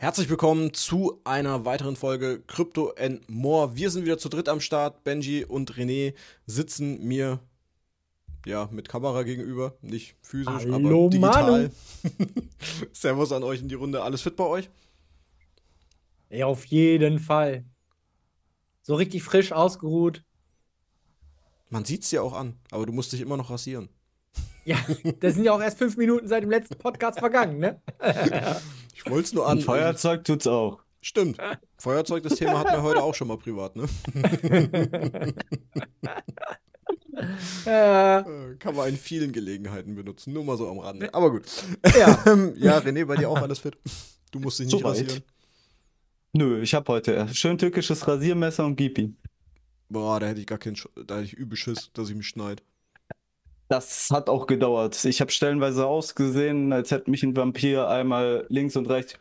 Herzlich willkommen zu einer weiteren Folge Crypto and More. Wir sind wieder zu dritt am Start. Benji und René sitzen mir ja mit Kamera gegenüber, nicht physisch, Hallo, aber digital. Servus an euch in die Runde. Alles fit bei euch? Ja, auf jeden Fall. So richtig frisch ausgeruht. Man sieht es dir auch an, aber du musst dich immer noch rasieren. Ja, das sind ja auch erst fünf Minuten seit dem letzten Podcast vergangen, ne? ich wollte es nur an. Feuerzeug tut's auch. Stimmt. Feuerzeug, das Thema hatten wir heute auch schon mal privat, ne? Äh. äh. Kann man in vielen Gelegenheiten benutzen, nur mal so am Rande. Aber gut. Ja, ja René, bei dir auch alles fit. Du musst dich nicht so rasieren. Nö, ich habe heute schön türkisches Rasiermesser und Gipi. Boah, da hätte ich gar keinen, Sch da hätte ich übel Schiss, dass ich mich schneide. Das hat auch gedauert. Ich habe stellenweise ausgesehen, als hätte mich ein Vampir einmal links und rechts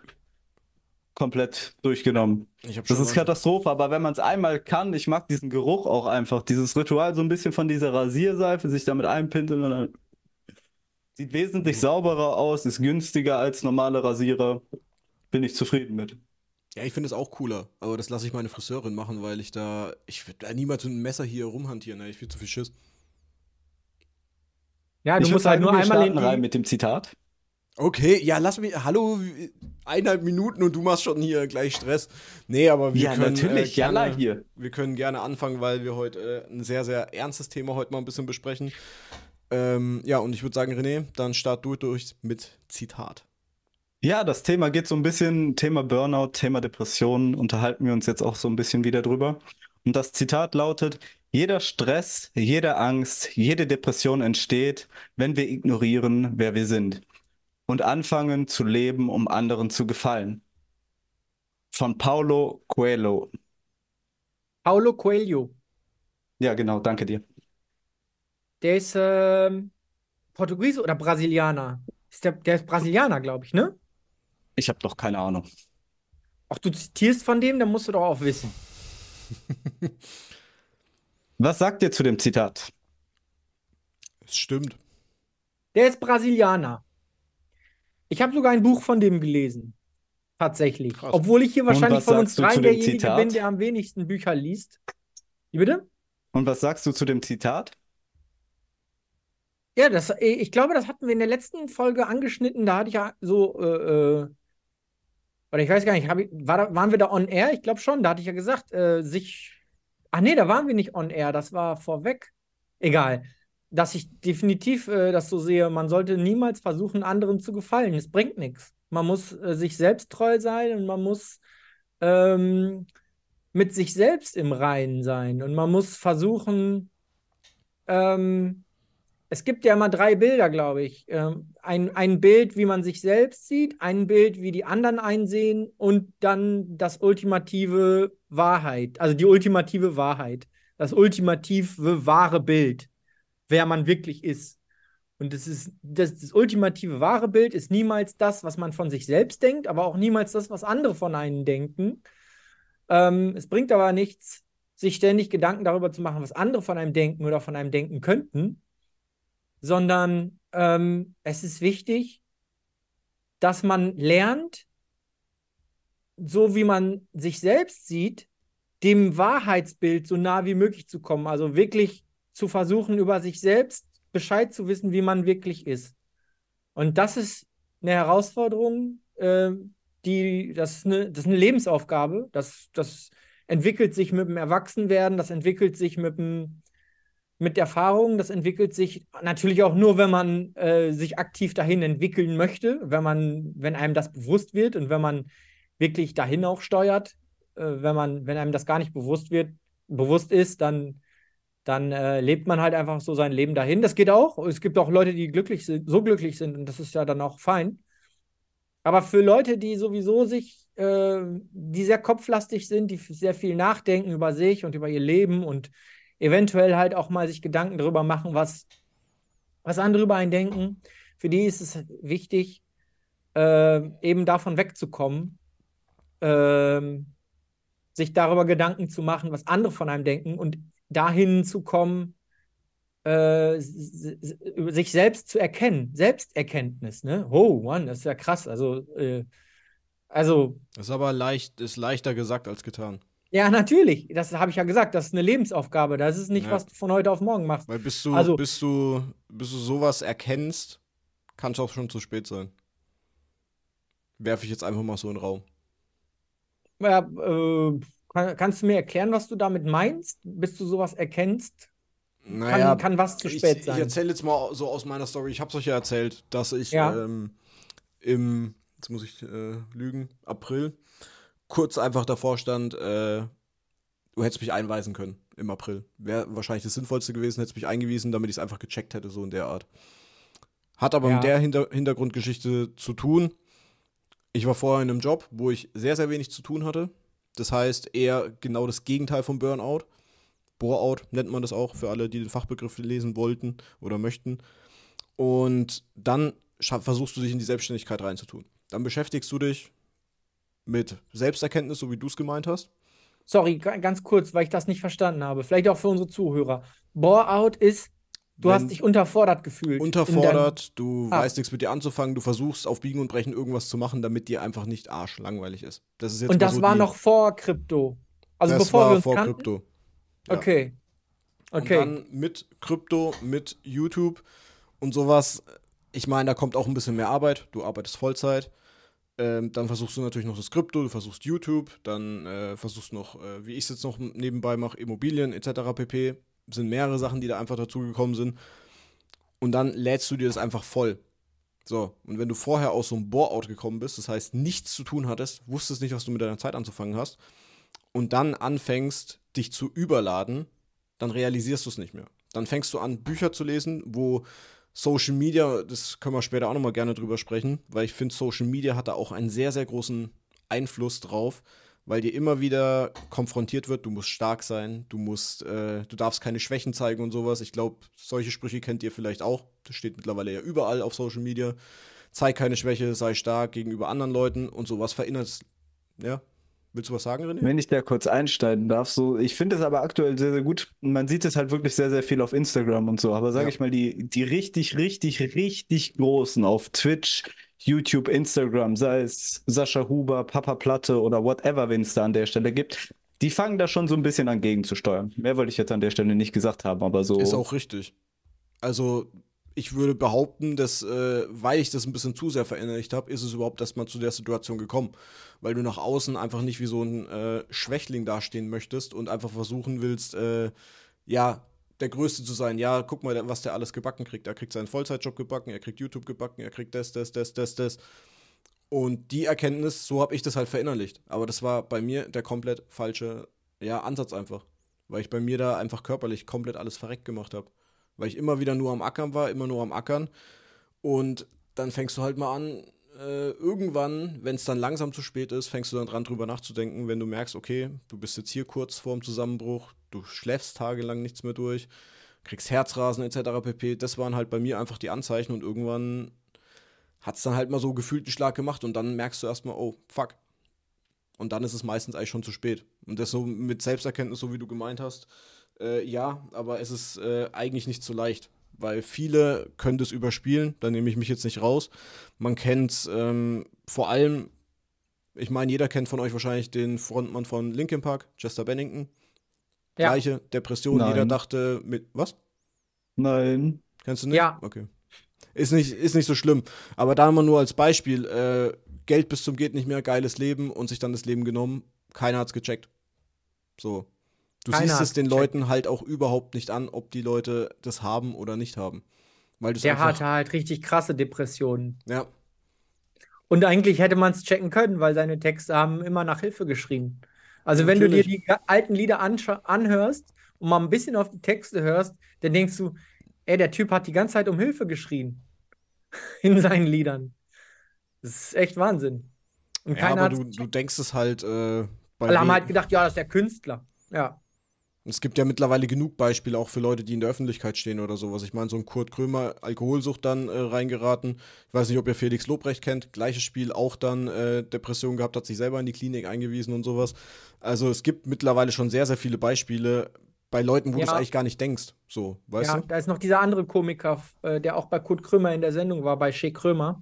komplett durchgenommen. das ist Katastrophe, aber wenn man es einmal kann, ich mag diesen Geruch auch einfach. Dieses Ritual so ein bisschen von dieser Rasierseife, sich damit einpinseln und dann sieht wesentlich mhm. sauberer aus, ist günstiger als normale Rasierer. Bin ich zufrieden mit. Ja, ich finde es auch cooler, aber das lasse ich meine Friseurin machen, weil ich da, ich würde niemals mit einem Messer hier rumhantieren, ne? ich will zu viel Schiss. Ja, du ich musst halt nur einmal in rein mit dem Zitat. Okay, ja, lass mich. Hallo, eineinhalb Minuten und du machst schon hier gleich Stress. Nee, aber wir ja, können. Äh, natürlich, äh, gerne, ja, hier. Wir können gerne anfangen, weil wir heute äh, ein sehr, sehr ernstes Thema heute mal ein bisschen besprechen. Ähm, ja, und ich würde sagen, René, dann start du durch mit Zitat. Ja, das Thema geht so ein bisschen, Thema Burnout, Thema Depressionen, unterhalten wir uns jetzt auch so ein bisschen wieder drüber. Und das Zitat lautet, jeder Stress, jede Angst, jede Depression entsteht, wenn wir ignorieren, wer wir sind und anfangen zu leben, um anderen zu gefallen. Von Paulo Coelho. Paulo Coelho. Ja, genau, danke dir. Der ist äh, Portugiese oder Brasilianer? Ist der, der ist Brasilianer, glaube ich, ne? Ich habe doch keine Ahnung. Ach, du zitierst von dem, dann musst du doch auch wissen. Was sagt ihr zu dem Zitat? Es stimmt. Der ist Brasilianer. Ich habe sogar ein Buch von dem gelesen. Tatsächlich. Krass. Obwohl ich hier wahrscheinlich von uns drei derjenige Zitat? bin, der am wenigsten Bücher liest. Wie bitte? Und was sagst du zu dem Zitat? Ja, das, äh, ich glaube, das hatten wir in der letzten Folge angeschnitten. Da hatte ich ja so, äh, äh oder ich weiß gar nicht, ich, war, waren wir da on air? Ich glaube schon. Da hatte ich ja gesagt, äh, sich Ach nee, da waren wir nicht on air, das war vorweg. Egal. Dass ich definitiv äh, das so sehe, man sollte niemals versuchen, anderen zu gefallen. Es bringt nichts. Man muss äh, sich selbst treu sein und man muss ähm, mit sich selbst im Reinen sein. Und man muss versuchen, ähm, es gibt ja immer drei Bilder, glaube ich. Ähm, ein, ein Bild, wie man sich selbst sieht, ein Bild, wie die anderen einsehen und dann das ultimative Wahrheit, also die ultimative Wahrheit, das ultimative wahre Bild, wer man wirklich ist. Und das, ist, das, das ultimative wahre Bild ist niemals das, was man von sich selbst denkt, aber auch niemals das, was andere von einem denken. Ähm, es bringt aber nichts, sich ständig Gedanken darüber zu machen, was andere von einem denken oder von einem denken könnten, sondern ähm, es ist wichtig, dass man lernt, so wie man sich selbst sieht, dem Wahrheitsbild so nah wie möglich zu kommen. Also wirklich zu versuchen, über sich selbst Bescheid zu wissen, wie man wirklich ist. Und das ist eine Herausforderung, äh, die, das ist eine, das ist eine Lebensaufgabe. Das, das entwickelt sich mit dem Erwachsenwerden, das entwickelt sich mit dem mit Erfahrung, das entwickelt sich natürlich auch nur, wenn man äh, sich aktiv dahin entwickeln möchte, wenn man, wenn einem das bewusst wird und wenn man wirklich dahin auch steuert, äh, wenn man, wenn einem das gar nicht bewusst wird, bewusst ist, dann, dann äh, lebt man halt einfach so sein Leben dahin. Das geht auch. Es gibt auch Leute, die glücklich sind, so glücklich sind und das ist ja dann auch fein. Aber für Leute, die sowieso sich, äh, die sehr kopflastig sind, die sehr viel nachdenken über sich und über ihr Leben und eventuell halt auch mal sich Gedanken darüber machen, was, was andere über einen denken. Für die ist es wichtig, äh, eben davon wegzukommen, äh, sich darüber Gedanken zu machen, was andere von einem denken und dahin zu kommen, äh, sich selbst zu erkennen, Selbsterkenntnis, ne? Oh, Mann, das ist ja krass. Also, äh, also. Das ist aber leicht, ist leichter gesagt als getan. Ja, natürlich. Das habe ich ja gesagt. Das ist eine Lebensaufgabe. Das ist nicht, ja. was du von heute auf morgen machst. Weil bis du, also, bis du, bis du sowas erkennst, kann es auch schon zu spät sein. Werfe ich jetzt einfach mal so in den Raum. Ja, äh, kann, kannst du mir erklären, was du damit meinst? Bis du sowas erkennst, naja, kann, kann was zu spät ich, sein. Ich erzähle jetzt mal so aus meiner Story. Ich habe es euch ja erzählt, dass ich ja. ähm, im, jetzt muss ich äh, lügen, April kurz einfach davor stand, äh, du hättest mich einweisen können im April. Wäre wahrscheinlich das Sinnvollste gewesen, hättest mich eingewiesen, damit ich es einfach gecheckt hätte, so in der Art. Hat aber ja. mit der Hinter Hintergrundgeschichte zu tun. Ich war vorher in einem Job, wo ich sehr, sehr wenig zu tun hatte. Das heißt, eher genau das Gegenteil vom Burnout. Bohrout nennt man das auch für alle, die den Fachbegriff lesen wollten oder möchten. Und dann versuchst du dich in die Selbstständigkeit reinzutun. Dann beschäftigst du dich mit Selbsterkenntnis, so wie du es gemeint hast? Sorry, ganz kurz, weil ich das nicht verstanden habe. Vielleicht auch für unsere Zuhörer. Bore-out ist, du Wenn hast dich unterfordert gefühlt. Unterfordert, du ah. weißt nichts mit dir anzufangen, du versuchst auf Biegen und Brechen irgendwas zu machen, damit dir einfach nicht arschlangweilig ist. Das ist jetzt und das so war noch vor Krypto. Also das bevor war wir uns vor kannten? Krypto. Ja. Okay. Okay. Und dann mit Krypto, mit YouTube und sowas. Ich meine, da kommt auch ein bisschen mehr Arbeit. Du arbeitest Vollzeit. Ähm, dann versuchst du natürlich noch das Krypto, du versuchst YouTube, dann äh, versuchst noch, äh, wie ich es jetzt noch nebenbei mache, Immobilien etc. pp. Sind mehrere Sachen, die da einfach dazugekommen sind. Und dann lädst du dir das einfach voll. So, und wenn du vorher aus so einem Bore-out gekommen bist, das heißt nichts zu tun hattest, wusstest nicht, was du mit deiner Zeit anzufangen hast, und dann anfängst, dich zu überladen, dann realisierst du es nicht mehr. Dann fängst du an, Bücher zu lesen, wo Social Media, das können wir später auch nochmal gerne drüber sprechen, weil ich finde, Social Media hat da auch einen sehr, sehr großen Einfluss drauf, weil dir immer wieder konfrontiert wird, du musst stark sein, du musst, äh, du darfst keine Schwächen zeigen und sowas. Ich glaube, solche Sprüche kennt ihr vielleicht auch. Das steht mittlerweile ja überall auf Social Media. Zeig keine Schwäche, sei stark gegenüber anderen Leuten und sowas verinnerst, ja, Willst du was sagen, René? Wenn ich da kurz einsteigen darf, so, ich finde es aber aktuell sehr, sehr gut. Man sieht es halt wirklich sehr, sehr viel auf Instagram und so. Aber sage ja. ich mal, die, die richtig, richtig, richtig großen auf Twitch, YouTube, Instagram, sei es Sascha Huber, Papa Platte oder whatever, wenn es da an der Stelle gibt, die fangen da schon so ein bisschen an gegenzusteuern. Mehr wollte ich jetzt an der Stelle nicht gesagt haben, aber so. Ist auch richtig. Also ich würde behaupten, dass, äh, weil ich das ein bisschen zu sehr verinnerlicht habe, ist es überhaupt erstmal zu der Situation gekommen. Weil du nach außen einfach nicht wie so ein äh, Schwächling dastehen möchtest und einfach versuchen willst, äh, ja, der Größte zu sein. Ja, guck mal, was der alles gebacken kriegt. Er kriegt seinen Vollzeitjob gebacken, er kriegt YouTube gebacken, er kriegt das, das, das, das, das. Und die Erkenntnis, so habe ich das halt verinnerlicht. Aber das war bei mir der komplett falsche ja, Ansatz einfach. Weil ich bei mir da einfach körperlich komplett alles verreckt gemacht habe weil ich immer wieder nur am Ackern war, immer nur am Ackern. Und dann fängst du halt mal an, äh, irgendwann, wenn es dann langsam zu spät ist, fängst du dann dran, drüber nachzudenken, wenn du merkst, okay, du bist jetzt hier kurz vorm Zusammenbruch, du schläfst tagelang nichts mehr durch, kriegst Herzrasen etc. pp. Das waren halt bei mir einfach die Anzeichen und irgendwann hat es dann halt mal so gefühlt einen Schlag gemacht und dann merkst du erstmal, oh, fuck. Und dann ist es meistens eigentlich schon zu spät. Und das so mit Selbsterkenntnis, so wie du gemeint hast, äh, ja, aber es ist äh, eigentlich nicht so leicht, weil viele können das überspielen, da nehme ich mich jetzt nicht raus. Man kennt ähm, vor allem, ich meine, jeder kennt von euch wahrscheinlich den Frontmann von Linkin Park, Chester Bennington. Ja. Gleiche Depression, Nein. jeder dachte mit, was? Nein. Kennst du nicht? Ja. Okay. Ist nicht, ist nicht so schlimm. Aber da immer nur als Beispiel, äh, Geld bis zum geht nicht mehr, geiles Leben und sich dann das Leben genommen. Keiner hat's gecheckt. So. Du Keiner siehst es den Leuten halt auch überhaupt nicht an, ob die Leute das haben oder nicht haben. Weil Der hatte halt richtig krasse Depressionen. Ja. Und eigentlich hätte man es checken können, weil seine Texte haben immer nach Hilfe geschrien. Also, ja, wenn natürlich. du dir die alten Lieder anhörst und mal ein bisschen auf die Texte hörst, dann denkst du, ey, der Typ hat die ganze Zeit um Hilfe geschrien. In seinen Liedern. Das ist echt Wahnsinn. Und ja, aber du, du, denkst es halt. Äh, Alle haben halt gedacht, ja, das ist der Künstler. Ja. Es gibt ja mittlerweile genug Beispiele auch für Leute, die in der Öffentlichkeit stehen oder sowas. Ich meine, so ein Kurt Krömer, Alkoholsucht dann äh, reingeraten. Ich weiß nicht, ob ihr Felix Lobrecht kennt. Gleiches Spiel, auch dann äh, Depression gehabt, hat sich selber in die Klinik eingewiesen und sowas. Also es gibt mittlerweile schon sehr, sehr viele Beispiele bei Leuten, wo ja. du es eigentlich gar nicht denkst. So, weißt ja, du? da ist noch dieser andere Komiker, äh, der auch bei Kurt Krömer in der Sendung war, bei Shea Krömer.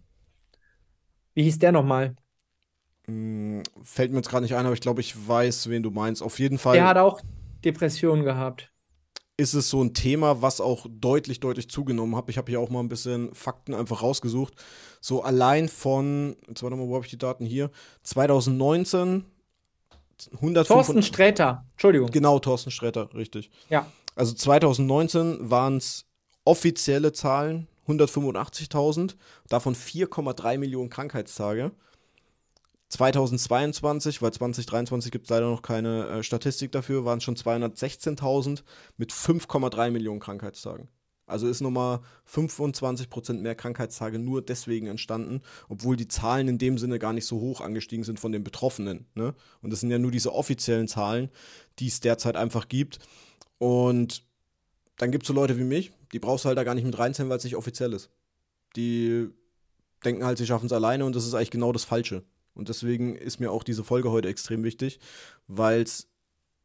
Wie hieß der nochmal? Hm, fällt mir jetzt gerade nicht ein, aber ich glaube, ich weiß, wen du meinst. Auf jeden Fall. Der hat auch Depressionen gehabt. Ist es so ein Thema, was auch deutlich, deutlich zugenommen hat? Ich habe hier auch mal ein bisschen Fakten einfach rausgesucht. So allein von, jetzt warte mal, wo habe ich die Daten hier? 2019 105 Thorsten Sträter, Entschuldigung. Genau, Thorsten Sträter, richtig. Ja. Also 2019 waren es offizielle Zahlen 185.000, davon 4,3 Millionen Krankheitstage. 2022, weil 2023 gibt es leider noch keine äh, Statistik dafür, waren es schon 216.000 mit 5,3 Millionen Krankheitstagen. Also ist nochmal 25 Prozent mehr Krankheitstage nur deswegen entstanden, obwohl die Zahlen in dem Sinne gar nicht so hoch angestiegen sind von den Betroffenen. Ne? Und das sind ja nur diese offiziellen Zahlen, die es derzeit einfach gibt. Und dann gibt es so Leute wie mich, die brauchst du halt da gar nicht mit reinzählen, weil es nicht offiziell ist. Die denken halt, sie schaffen es alleine und das ist eigentlich genau das Falsche. Und deswegen ist mir auch diese Folge heute extrem wichtig, weil es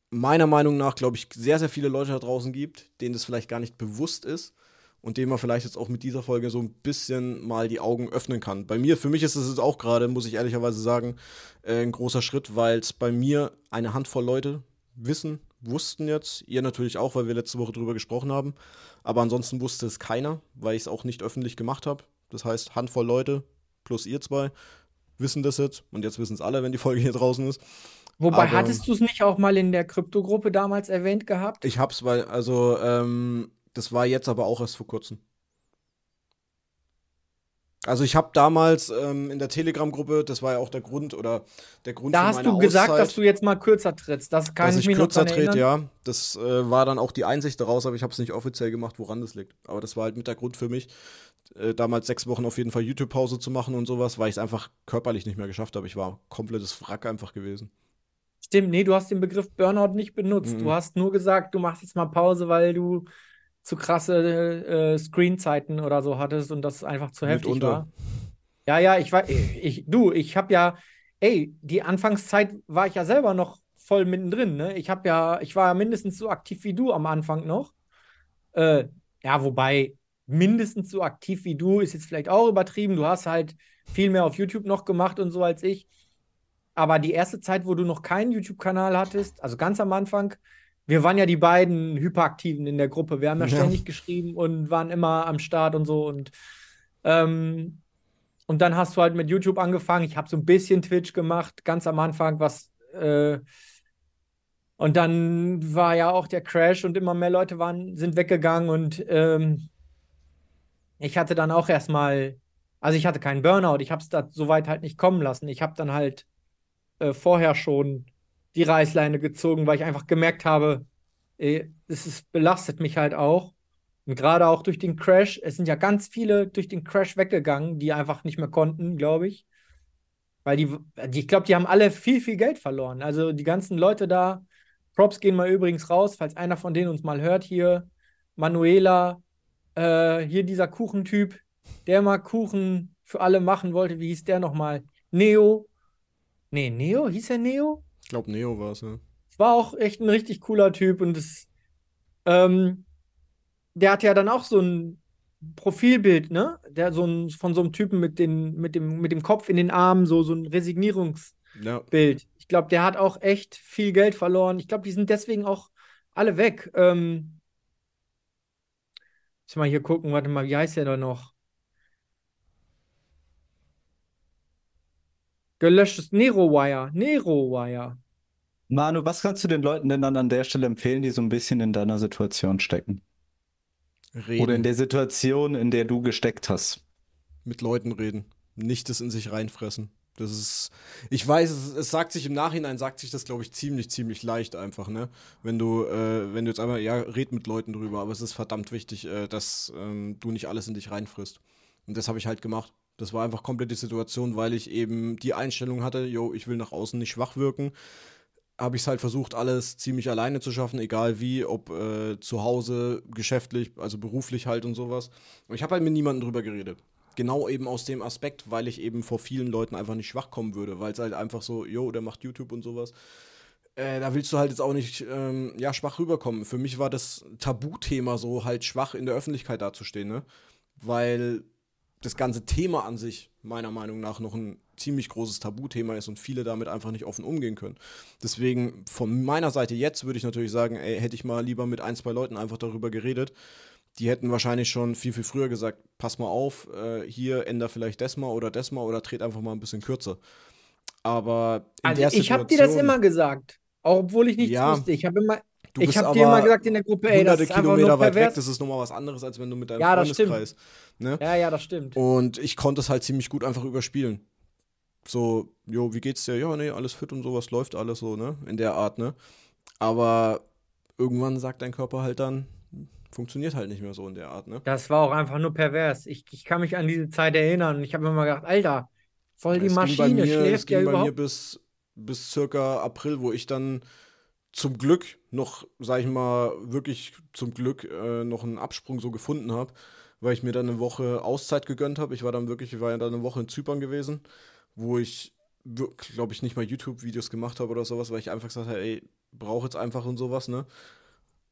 meiner Meinung nach, glaube ich, sehr, sehr viele Leute da draußen gibt, denen das vielleicht gar nicht bewusst ist und denen man vielleicht jetzt auch mit dieser Folge so ein bisschen mal die Augen öffnen kann. Bei mir, für mich ist es jetzt auch gerade, muss ich ehrlicherweise sagen, äh, ein großer Schritt, weil es bei mir eine Handvoll Leute wissen, wussten jetzt, ihr natürlich auch, weil wir letzte Woche drüber gesprochen haben, aber ansonsten wusste es keiner, weil ich es auch nicht öffentlich gemacht habe. Das heißt, Handvoll Leute plus ihr zwei wissen das jetzt und jetzt wissen es alle, wenn die Folge hier draußen ist. Wobei, Aber hattest du es nicht auch mal in der Kryptogruppe damals erwähnt gehabt? Ich hab's, weil, also, ähm, das war jetzt aber auch erst vor kurzem. Also ich habe damals ähm, in der Telegram-Gruppe, das war ja auch der Grund oder der Grund. Da hast du gesagt, Auszeit, dass du jetzt mal kürzer trittst. Das kann dass ich, ich kürzer tritt, ja. Das äh, war dann auch die Einsicht daraus, aber ich habe es nicht offiziell gemacht, woran das liegt. Aber das war halt mit der Grund für mich, äh, damals sechs Wochen auf jeden Fall YouTube-Pause zu machen und sowas, weil ich es einfach körperlich nicht mehr geschafft habe. Ich war komplettes Wrack einfach gewesen. Stimmt, nee, du hast den Begriff Burnout nicht benutzt. Mm Du mhm. hast nur gesagt, du machst jetzt mal Pause, weil du zu krasse äh, Screenzeiten oder so hattest und das einfach zu heftig Mitunter. war. Ja, ja, ich war, ich, du, ich hab ja, ey, die Anfangszeit war ich ja selber noch voll mittendrin, ne? Ich hab ja, ich war ja mindestens so aktiv wie du am Anfang noch. Äh, ja, wobei, mindestens so aktiv wie du, ist jetzt vielleicht auch übertrieben. Du hast halt viel mehr auf YouTube noch gemacht und so als ich. Aber die erste Zeit, wo du noch keinen YouTube-Kanal hattest, also ganz am Anfang, wir waren ja die beiden Hyperaktiven in der Gruppe. Wir haben ja, ja. ständig geschrieben und waren immer am Start und so. Und, ähm, und dann hast du halt mit YouTube angefangen. Ich habe so ein bisschen Twitch gemacht, ganz am Anfang, was. Äh, und dann war ja auch der Crash und immer mehr Leute waren, sind weggegangen und ähm, ich hatte dann auch erstmal, also ich hatte keinen Burnout, ich habe es da soweit halt nicht kommen lassen. Ich habe dann halt äh, vorher schon die Reißleine gezogen, weil ich einfach gemerkt habe, es ist, belastet mich halt auch. Und gerade auch durch den Crash, es sind ja ganz viele durch den Crash weggegangen, die einfach nicht mehr konnten, glaube ich. Weil die, die ich glaube, die haben alle viel, viel Geld verloren. Also die ganzen Leute da, Props gehen mal übrigens raus, falls einer von denen uns mal hört hier. Manuela, äh, hier dieser Kuchentyp, der mal Kuchen für alle machen wollte, wie hieß der nochmal? Neo. Nee, Neo, hieß er Neo? Ich glaube, Neo war es, ne? War auch echt ein richtig cooler Typ und das, ähm, der hatte ja dann auch so ein Profilbild, ne? Der so ein, von so einem Typen mit, den, mit, dem, mit dem Kopf in den Armen, so, so ein Resignierungsbild. Ja. Ich glaube, der hat auch echt viel Geld verloren. Ich glaube, die sind deswegen auch alle weg. Ähm, muss mal hier gucken, warte mal, wie heißt der da noch? Gelöschtes Nero Wire, Nero Wire. Manu, was kannst du den Leuten denn dann an der Stelle empfehlen, die so ein bisschen in deiner Situation stecken? Reden. Oder in der Situation, in der du gesteckt hast. Mit Leuten reden. Nicht das in sich reinfressen. Das ist, ich weiß, es, es, sagt sich im Nachhinein, sagt sich das, glaube ich, ziemlich, ziemlich leicht einfach, ne? Wenn du, äh, wenn du jetzt einfach, ja, red mit Leuten drüber, aber es ist verdammt wichtig, äh, dass ähm, du nicht alles in dich reinfrisst. Und das habe ich halt gemacht. Das war einfach komplett die Situation, weil ich eben die Einstellung hatte, yo, ich will nach außen nicht schwach wirken. Habe ich es halt versucht, alles ziemlich alleine zu schaffen, egal wie, ob äh, zu Hause, geschäftlich, also beruflich halt und sowas. Und ich habe halt mit niemandem drüber geredet genau eben aus dem Aspekt, weil ich eben vor vielen Leuten einfach nicht schwach kommen würde, weil es halt einfach so, yo, der macht YouTube und sowas. Äh, da willst du halt jetzt auch nicht ähm, ja, schwach rüberkommen. Für mich war das Tabuthema so, halt schwach in der Öffentlichkeit dazustehen, ne? Weil das ganze Thema an sich meiner Meinung nach noch ein ziemlich großes Tabuthema ist und viele damit einfach nicht offen umgehen können. Deswegen von meiner Seite jetzt würde ich natürlich sagen, ey, hätte ich mal lieber mit ein, zwei Leuten einfach darüber geredet, die hätten wahrscheinlich schon viel, viel früher gesagt, pass mal auf, äh, hier änder vielleicht das mal oder das mal oder dreht einfach mal ein bisschen kürzer. Aber also ich habe dir das immer gesagt, auch obwohl ich nichts ja, wusste. Ich habe immer, ich habe dir immer gesagt in der Gruppe, ey, das ist Kilometer weit weg, das ist nochmal was anderes, als wenn du mit deinem ja, Freundeskreis. Ne? Ja, ja, das stimmt. Und ich konnte es halt ziemlich gut einfach überspielen. So, jo, wie geht's dir? Ja, nee, alles fit und sowas läuft alles so, ne? In der Art, ne? Aber irgendwann sagt dein Körper halt dann, funktioniert halt nicht mehr so in der Art. Ne? Das war auch einfach nur pervers. Ich, ich kann mich an diese Zeit erinnern und ich habe mir mal gedacht, Alter, voll die es Maschine, mir, schläft ging überhaupt. bei mir bis, bis circa April, wo ich dann zum Glück noch, sag ich mal, wirklich zum Glück äh, noch einen Absprung so gefunden habe, weil ich mir dann eine Woche Auszeit gegönnt habe. Ich war dann wirklich, ich war ja dann eine Woche in Zypern gewesen, wo ich, glaube ich, nicht mal YouTube-Videos gemacht habe oder sowas, weil ich einfach gesagt habe, ey, brauche jetzt einfach und sowas, ne?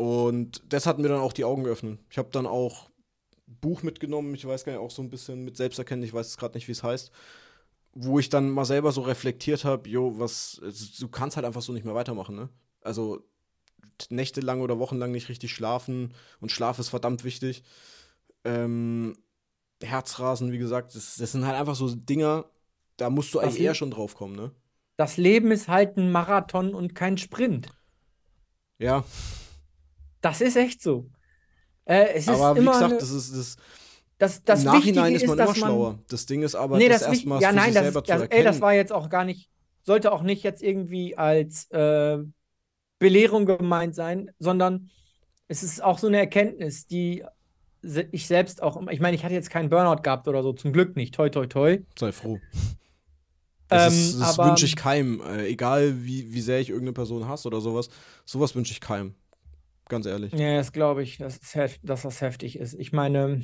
Und das hat mir dann auch die Augen geöffnet. Ich habe dann auch Buch mitgenommen, ich weiß gar nicht, auch so ein bisschen mit Selbsterkennen, ich weiß es gerade nicht, wie es heißt, wo ich dann mal selber so reflektiert habe, jo, was, also, du kannst halt einfach so nicht mehr weitermachen, ne? Also nächtelang oder wochenlang nicht richtig schlafen und Schlaf ist verdammt wichtig. Ähm, Herzrasen, wie gesagt, das, das, sind halt einfach so Dinger, da musst du das eigentlich eher schon drauf kommen, ne? Das Leben ist halt ein Marathon und kein Sprint. Ja, das ist echt so. Äh, es aber ist wie gesagt, eine, das ist das. Das, das Im Nachhinein ist man ist, immer man, schlauer. Das Ding ist aber, nee, das, das erstmal ja, nein, das, selber das, zu erkennen. Also, ey, das war jetzt auch gar nicht, sollte auch nicht jetzt irgendwie als äh, Belehrung gemeint sein, sondern es ist auch so eine Erkenntnis, die ich selbst auch, ich meine, ich hatte jetzt keinen Burnout gehabt oder so, zum Glück nicht, toi, toi, toi. Sei froh. Das, ähm, das wünsche ich keinem, äh, egal wie, wie sehr ich irgendeine Person hasse oder sowas, sowas wünsche ich keinem ganz ehrlich. Ja, das glaube ich, das dass das heftig ist. Ich meine,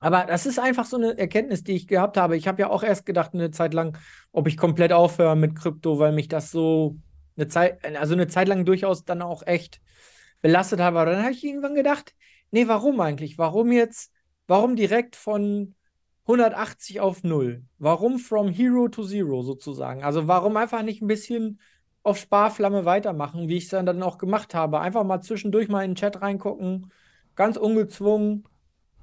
aber das ist einfach so eine Erkenntnis, die ich gehabt habe. Ich habe ja auch erst gedacht, eine Zeit lang, ob ich komplett aufhöre mit Krypto, weil mich das so eine Zeit, also eine Zeit lang durchaus dann auch echt belastet habe. Aber dann habe ich irgendwann gedacht, nee, warum eigentlich? Warum jetzt, warum direkt von 180 auf null? Warum from Hero to Zero sozusagen? Also warum einfach nicht ein bisschen auf Sparflamme weitermachen, wie ich es dann, auch gemacht habe. Einfach mal zwischendurch mal in den Chat reingucken, ganz ungezwungen.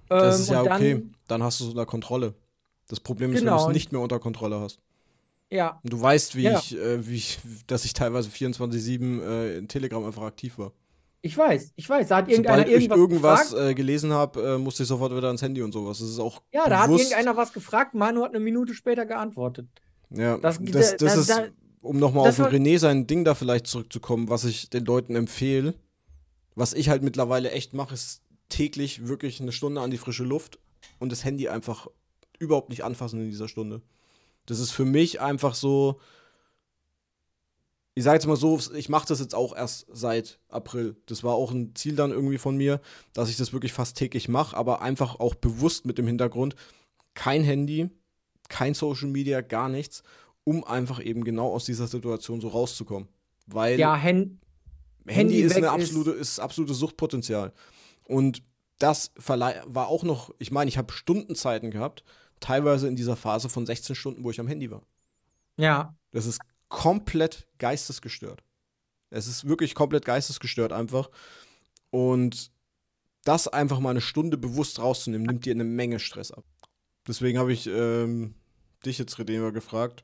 Ähm, das ist ähm, ja okay, dann, dann hast du es unter Kontrolle. Das Problem ist, genau, wenn du es nicht mehr unter Kontrolle hast. Ja. Und du weißt, wie, ja. ich, äh, wie ich, dass ich teilweise 24-7 äh, in Telegram einfach aktiv war. Ich weiß, ich weiß. Da hat irgendeiner Sobald irgendwas ich irgendwas äh, gelesen habe, äh, musste ich sofort wieder ans Handy und sowas. Das ist auch. Ja, bewusst. da hat irgendeiner was gefragt. Manu hat eine Minute später geantwortet. Ja, das, das, das, das ist. Da, um nochmal auf René sein Ding da vielleicht zurückzukommen, was ich den Leuten empfehle, was ich halt mittlerweile echt mache, ist täglich wirklich eine Stunde an die frische Luft und das Handy einfach überhaupt nicht anfassen in dieser Stunde. Das ist für mich einfach so. Ich sage jetzt mal so, ich mache das jetzt auch erst seit April. Das war auch ein Ziel dann irgendwie von mir, dass ich das wirklich fast täglich mache, aber einfach auch bewusst mit dem Hintergrund, kein Handy, kein Social Media, gar nichts um einfach eben genau aus dieser Situation so rauszukommen. Weil ja, Hand Handy, Handy ist, eine absolute, ist, ist absolutes Suchtpotenzial. Und das war auch noch, ich meine, ich habe Stundenzeiten gehabt, teilweise in dieser Phase von 16 Stunden, wo ich am Handy war. Ja. Das ist komplett geistesgestört. Es ist wirklich komplett geistesgestört einfach. Und das einfach mal eine Stunde bewusst rauszunehmen, nimmt dir eine Menge Stress ab. Deswegen habe ich ähm, dich jetzt, Redemer, gefragt,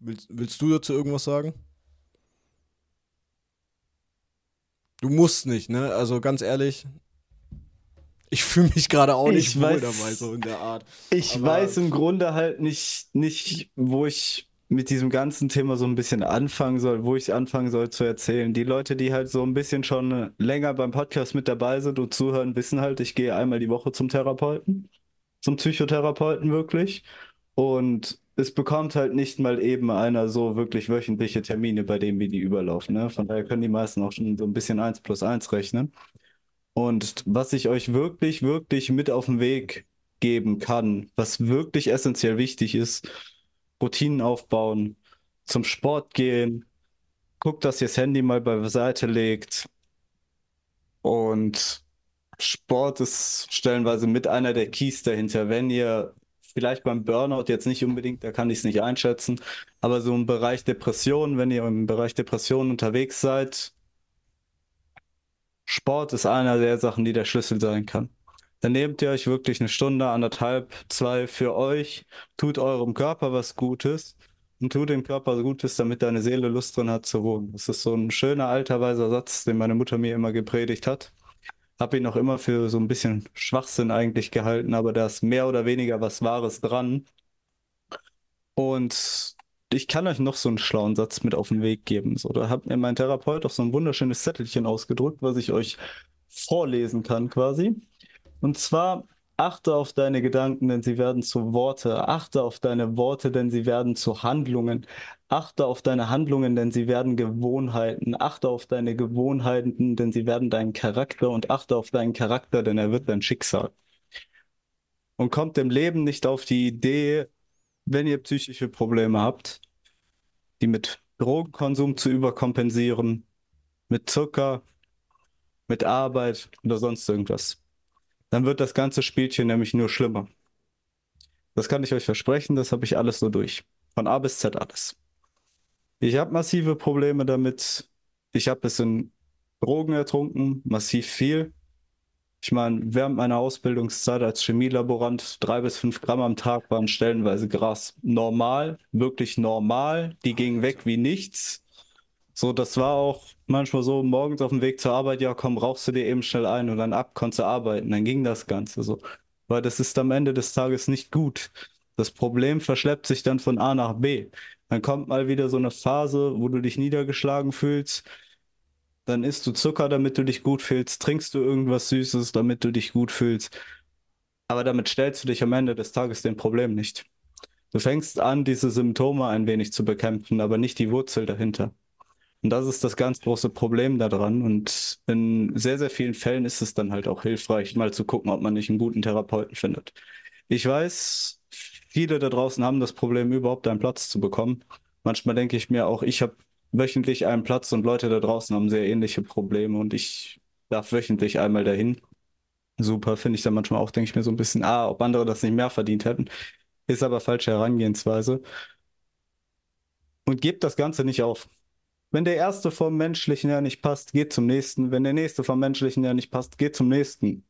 Willst, willst du dazu irgendwas sagen? Du musst nicht, ne? Also ganz ehrlich, ich fühle mich gerade auch nicht ich weiß, dabei, so in der Art. Ich Aber weiß im Grunde halt nicht, nicht, wo ich mit diesem ganzen Thema so ein bisschen anfangen soll, wo ich anfangen soll zu erzählen. Die Leute, die halt so ein bisschen schon länger beim Podcast mit dabei sind und zuhören, wissen halt, ich gehe einmal die Woche zum Therapeuten, zum Psychotherapeuten wirklich. Und es bekommt halt nicht mal eben einer so wirklich wöchentliche Termine, bei denen wir die überlaufen. Ne? Von daher können die meisten auch schon so ein bisschen 1 plus 1 rechnen. Und was ich euch wirklich, wirklich mit auf den Weg geben kann, was wirklich essentiell wichtig ist, Routinen aufbauen, zum Sport gehen, guckt, dass ihr das Handy mal beiseite legt. Und Sport ist stellenweise mit einer der Keys dahinter. Wenn ihr vielleicht beim Burnout jetzt nicht unbedingt, da kann ich es nicht einschätzen, aber so im Bereich Depressionen, wenn ihr im Bereich Depressionen unterwegs seid, Sport ist einer der Sachen, die der Schlüssel sein kann. Dann nehmt ihr euch wirklich eine Stunde, anderthalb, zwei für euch, tut eurem Körper was Gutes und tut dem Körper was Gutes, damit deine Seele Lust drin hat zu wohnen. Das ist so ein schöner alter weiser Satz, den meine Mutter mir immer gepredigt hat habe ihn noch immer für so ein bisschen Schwachsinn eigentlich gehalten, aber da ist mehr oder weniger was Wahres dran. Und ich kann euch noch so einen schlauen Satz mit auf den Weg geben. So, da hat mir mein Therapeut auch so ein wunderschönes Zettelchen ausgedruckt, was ich euch vorlesen kann quasi. Und zwar Achte auf deine Gedanken, denn sie werden zu Worte. Achte auf deine Worte, denn sie werden zu Handlungen. Achte auf deine Handlungen, denn sie werden Gewohnheiten. Achte auf deine Gewohnheiten, denn sie werden deinen Charakter. Und achte auf deinen Charakter, denn er wird dein Schicksal. Und kommt dem Leben nicht auf die Idee, wenn ihr psychische Probleme habt, die mit Drogenkonsum zu überkompensieren, mit Zucker, mit Arbeit oder sonst irgendwas dann wird das ganze Spielchen nämlich nur schlimmer. Das kann ich euch versprechen, das habe ich alles so durch. Von A bis Z alles. Ich habe massive Probleme damit. Ich habe es in Drogen ertrunken, massiv viel. Ich meine, während meiner Ausbildungszeit als Chemielaborant, drei bis fünf Gramm am Tag waren stellenweise Gras normal, wirklich normal. Die gingen weg wie nichts. So, das war auch manchmal so morgens auf dem Weg zur Arbeit, ja komm, rauchst du dir eben schnell ein und dann ab, konntest du arbeiten. Dann ging das Ganze so. Weil das ist am Ende des Tages nicht gut. Das Problem verschleppt sich dann von A nach B. Dann kommt mal wieder so eine Phase, wo du dich niedergeschlagen fühlst. Dann isst du Zucker, damit du dich gut fühlst. Trinkst du irgendwas Süßes, damit du dich gut fühlst. Aber damit stellst du dich am Ende des Tages dem Problem nicht. Du fängst an, diese Symptome ein wenig zu bekämpfen, aber nicht die Wurzel dahinter. Und das ist das ganz große Problem daran. Und in sehr, sehr vielen Fällen ist es dann halt auch hilfreich, mal zu gucken, ob man nicht einen guten Therapeuten findet. Ich weiß, viele da draußen haben das Problem, überhaupt einen Platz zu bekommen. Manchmal denke ich mir auch, ich habe wöchentlich einen Platz und Leute da draußen haben sehr ähnliche Probleme und ich darf wöchentlich einmal dahin. Super, finde ich dann manchmal auch, denke ich mir so ein bisschen, ah, ob andere das nicht mehr verdient hätten. Ist aber falsche Herangehensweise. Und gebt das Ganze nicht auf. Wenn der erste vom menschlichen her nicht passt, geht zum nächsten. Wenn der nächste vom menschlichen her nicht passt, geht zum nächsten.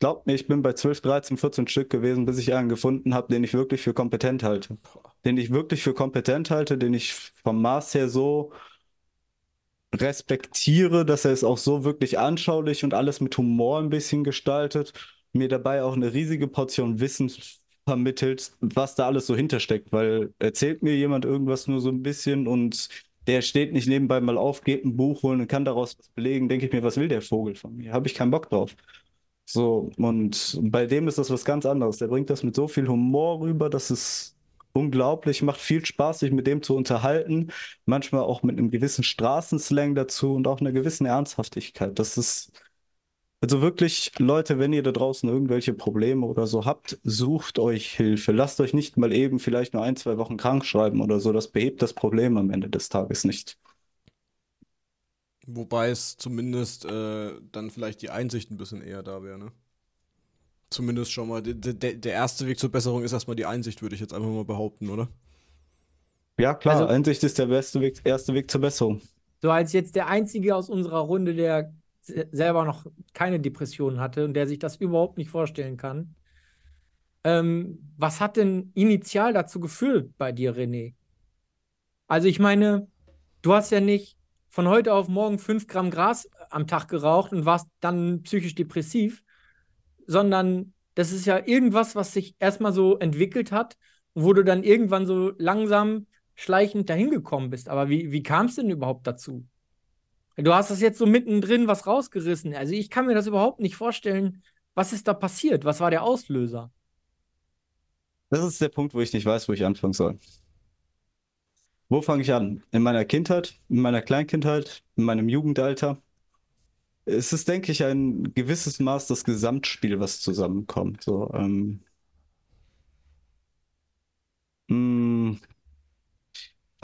Glaubt mir, ich bin bei 12, 13, 14 Stück gewesen, bis ich einen gefunden habe, den ich wirklich für kompetent halte. Den ich wirklich für kompetent halte, den ich vom Maß her so respektiere, dass er es auch so wirklich anschaulich und alles mit Humor ein bisschen gestaltet, mir dabei auch eine riesige Portion Wissen vermittelt, was da alles so hintersteckt, weil erzählt mir jemand irgendwas nur so ein bisschen und der steht nicht nebenbei mal auf, geht ein Buch holen und kann daraus was belegen, denke ich mir, was will der Vogel von mir? Habe ich keinen Bock drauf. So, und bei dem ist das was ganz anderes. Der bringt das mit so viel Humor rüber, dass es unglaublich, macht viel Spaß, sich mit dem zu unterhalten. Manchmal auch mit einem gewissen Straßenslang dazu und auch einer gewissen Ernsthaftigkeit. Das ist also wirklich, Leute, wenn ihr da draußen irgendwelche Probleme oder so habt, sucht euch Hilfe. Lasst euch nicht mal eben vielleicht nur ein, zwei Wochen krank schreiben oder so. Das behebt das Problem am Ende des Tages nicht. Wobei es zumindest äh, dann vielleicht die Einsicht ein bisschen eher da wäre, ne? Zumindest schon mal. Der erste Weg zur Besserung ist erstmal die Einsicht, würde ich jetzt einfach mal behaupten, oder? Ja, klar, also, Einsicht ist der beste Weg, erste Weg zur Besserung. So, als jetzt der Einzige aus unserer Runde, der selber noch keine Depression hatte und der sich das überhaupt nicht vorstellen kann. Ähm, was hat denn initial dazu geführt bei dir, René? Also ich meine, du hast ja nicht von heute auf morgen fünf Gramm Gras äh, am Tag geraucht und warst dann psychisch depressiv, sondern das ist ja irgendwas, was sich erstmal so entwickelt hat, wo du dann irgendwann so langsam schleichend dahin gekommen bist. Aber wie, wie kam es denn überhaupt dazu? Du hast das jetzt so mittendrin was rausgerissen. Also ich kann mir das überhaupt nicht vorstellen. Was ist da passiert? Was war der Auslöser? Das ist der Punkt, wo ich nicht weiß, wo ich anfangen soll. Wo fange ich an? In meiner Kindheit, in meiner Kleinkindheit, in meinem Jugendalter. Es ist, denke ich, ein gewisses Maß das Gesamtspiel, was zusammenkommt. So, ähm,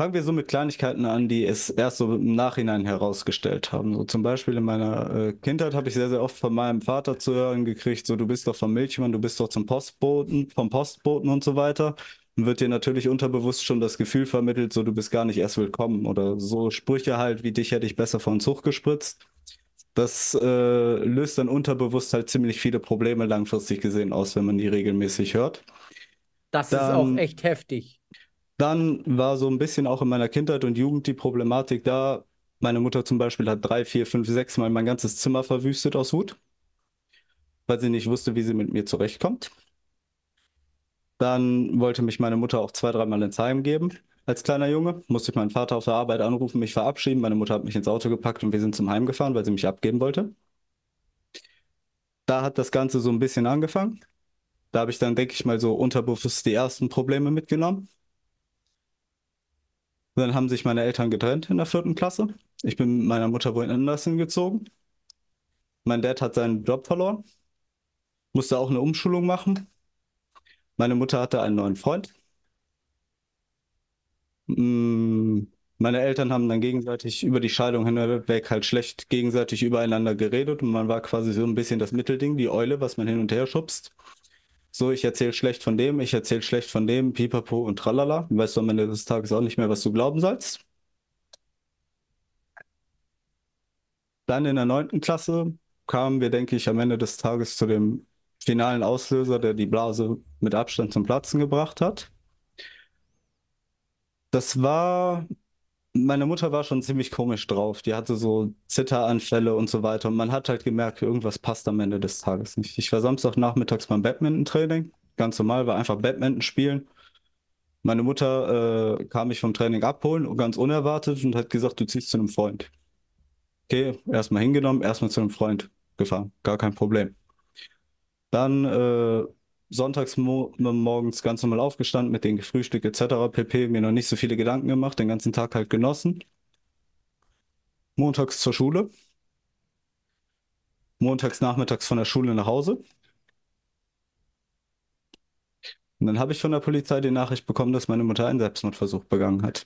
Fangen wir so mit Kleinigkeiten an, die es erst so im Nachhinein herausgestellt haben. So zum Beispiel in meiner äh, Kindheit habe ich sehr, sehr oft von meinem Vater zu hören gekriegt, so du bist doch vom Milchmann, du bist doch zum Postboten, vom Postboten und so weiter. Und wird dir natürlich unterbewusst schon das Gefühl vermittelt, so du bist gar nicht erst willkommen oder so Sprüche halt, wie dich hätte ich besser vor den Zug gespritzt. Das äh, löst dann unterbewusst halt ziemlich viele Probleme langfristig gesehen aus, wenn man die regelmäßig hört. Das dann, ist auch echt heftig. Dann war so ein bisschen auch in meiner Kindheit und Jugend die Problematik da. Meine Mutter zum Beispiel hat drei, vier, fünf, sechs Mal mein ganzes Zimmer verwüstet aus Wut, weil sie nicht wusste, wie sie mit mir zurechtkommt. Dann wollte mich meine Mutter auch zwei, dreimal ins Heim geben. Als kleiner Junge musste ich meinen Vater auf der Arbeit anrufen, mich verabschieden. Meine Mutter hat mich ins Auto gepackt und wir sind zum Heim gefahren, weil sie mich abgeben wollte. Da hat das Ganze so ein bisschen angefangen. Da habe ich dann, denke ich mal, so unterbewusst die ersten Probleme mitgenommen. Und dann haben sich meine Eltern getrennt in der vierten Klasse. Ich bin mit meiner Mutter wohin anders hingezogen. Mein Dad hat seinen Job verloren, musste auch eine Umschulung machen. Meine Mutter hatte einen neuen Freund. Mm, meine Eltern haben dann gegenseitig über die Scheidung hinweg halt schlecht gegenseitig übereinander geredet und man war quasi so ein bisschen das Mittelding, die Eule, was man hin und her schubst so, ich erzähle schlecht von dem, ich erzähle schlecht von dem, pipapo und tralala. Dann weißt du am Ende des Tages auch nicht mehr, was du glauben sollst. Dann in der neunten Klasse kamen wir, denke ich, am Ende des Tages zu dem finalen Auslöser, der die Blase mit Abstand zum Platzen gebracht hat. Das war meine Mutter war schon ziemlich komisch drauf. Die hatte so Zitteranfälle und so weiter. Und man hat halt gemerkt, irgendwas passt am Ende des Tages nicht. Ich war Samstag nachmittags beim Badminton-Training. Ganz normal, war einfach Badminton spielen. Meine Mutter äh, kam mich vom Training abholen, ganz unerwartet, und hat gesagt, du ziehst zu einem Freund. Okay, erstmal hingenommen, erstmal zu einem Freund gefahren. Gar kein Problem. Dann äh, sonntags mo morgens ganz normal aufgestanden, mit denen gefrühstückt etc. pp. Mir noch nicht so viele Gedanken gemacht, den ganzen Tag halt genossen. Montags zur Schule. Montags nachmittags von der Schule nach Hause. Und dann habe ich von der Polizei die Nachricht bekommen, dass meine Mutter einen Selbstmordversuch begangen hat.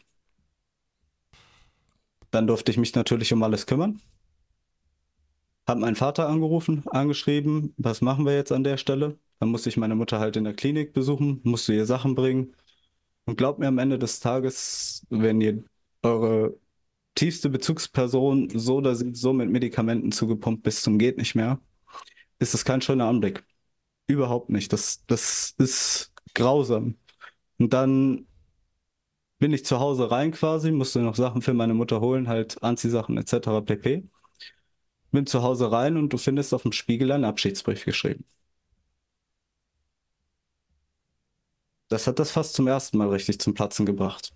Dann durfte ich mich natürlich um alles kümmern. Hab meinen Vater angerufen, angeschrieben, was machen wir jetzt an der Stelle? Dann musste ich meine Mutter halt in der Klinik besuchen, musste ihr Sachen bringen. Und glaubt mir, am Ende des Tages, wenn ihr eure tiefste Bezugsperson so oder so mit Medikamenten zugepumpt bis zum geht nicht mehr, ist das kein schöner Anblick. Überhaupt nicht. Das, das ist grausam. Und dann bin ich zu Hause rein quasi, musste noch Sachen für meine Mutter holen, halt Anziehsachen etc. pp. Bin zu Hause rein und du findest auf dem Spiegel einen Abschiedsbrief geschrieben. das hat das fast zum ersten Mal richtig zum Platzen gebracht.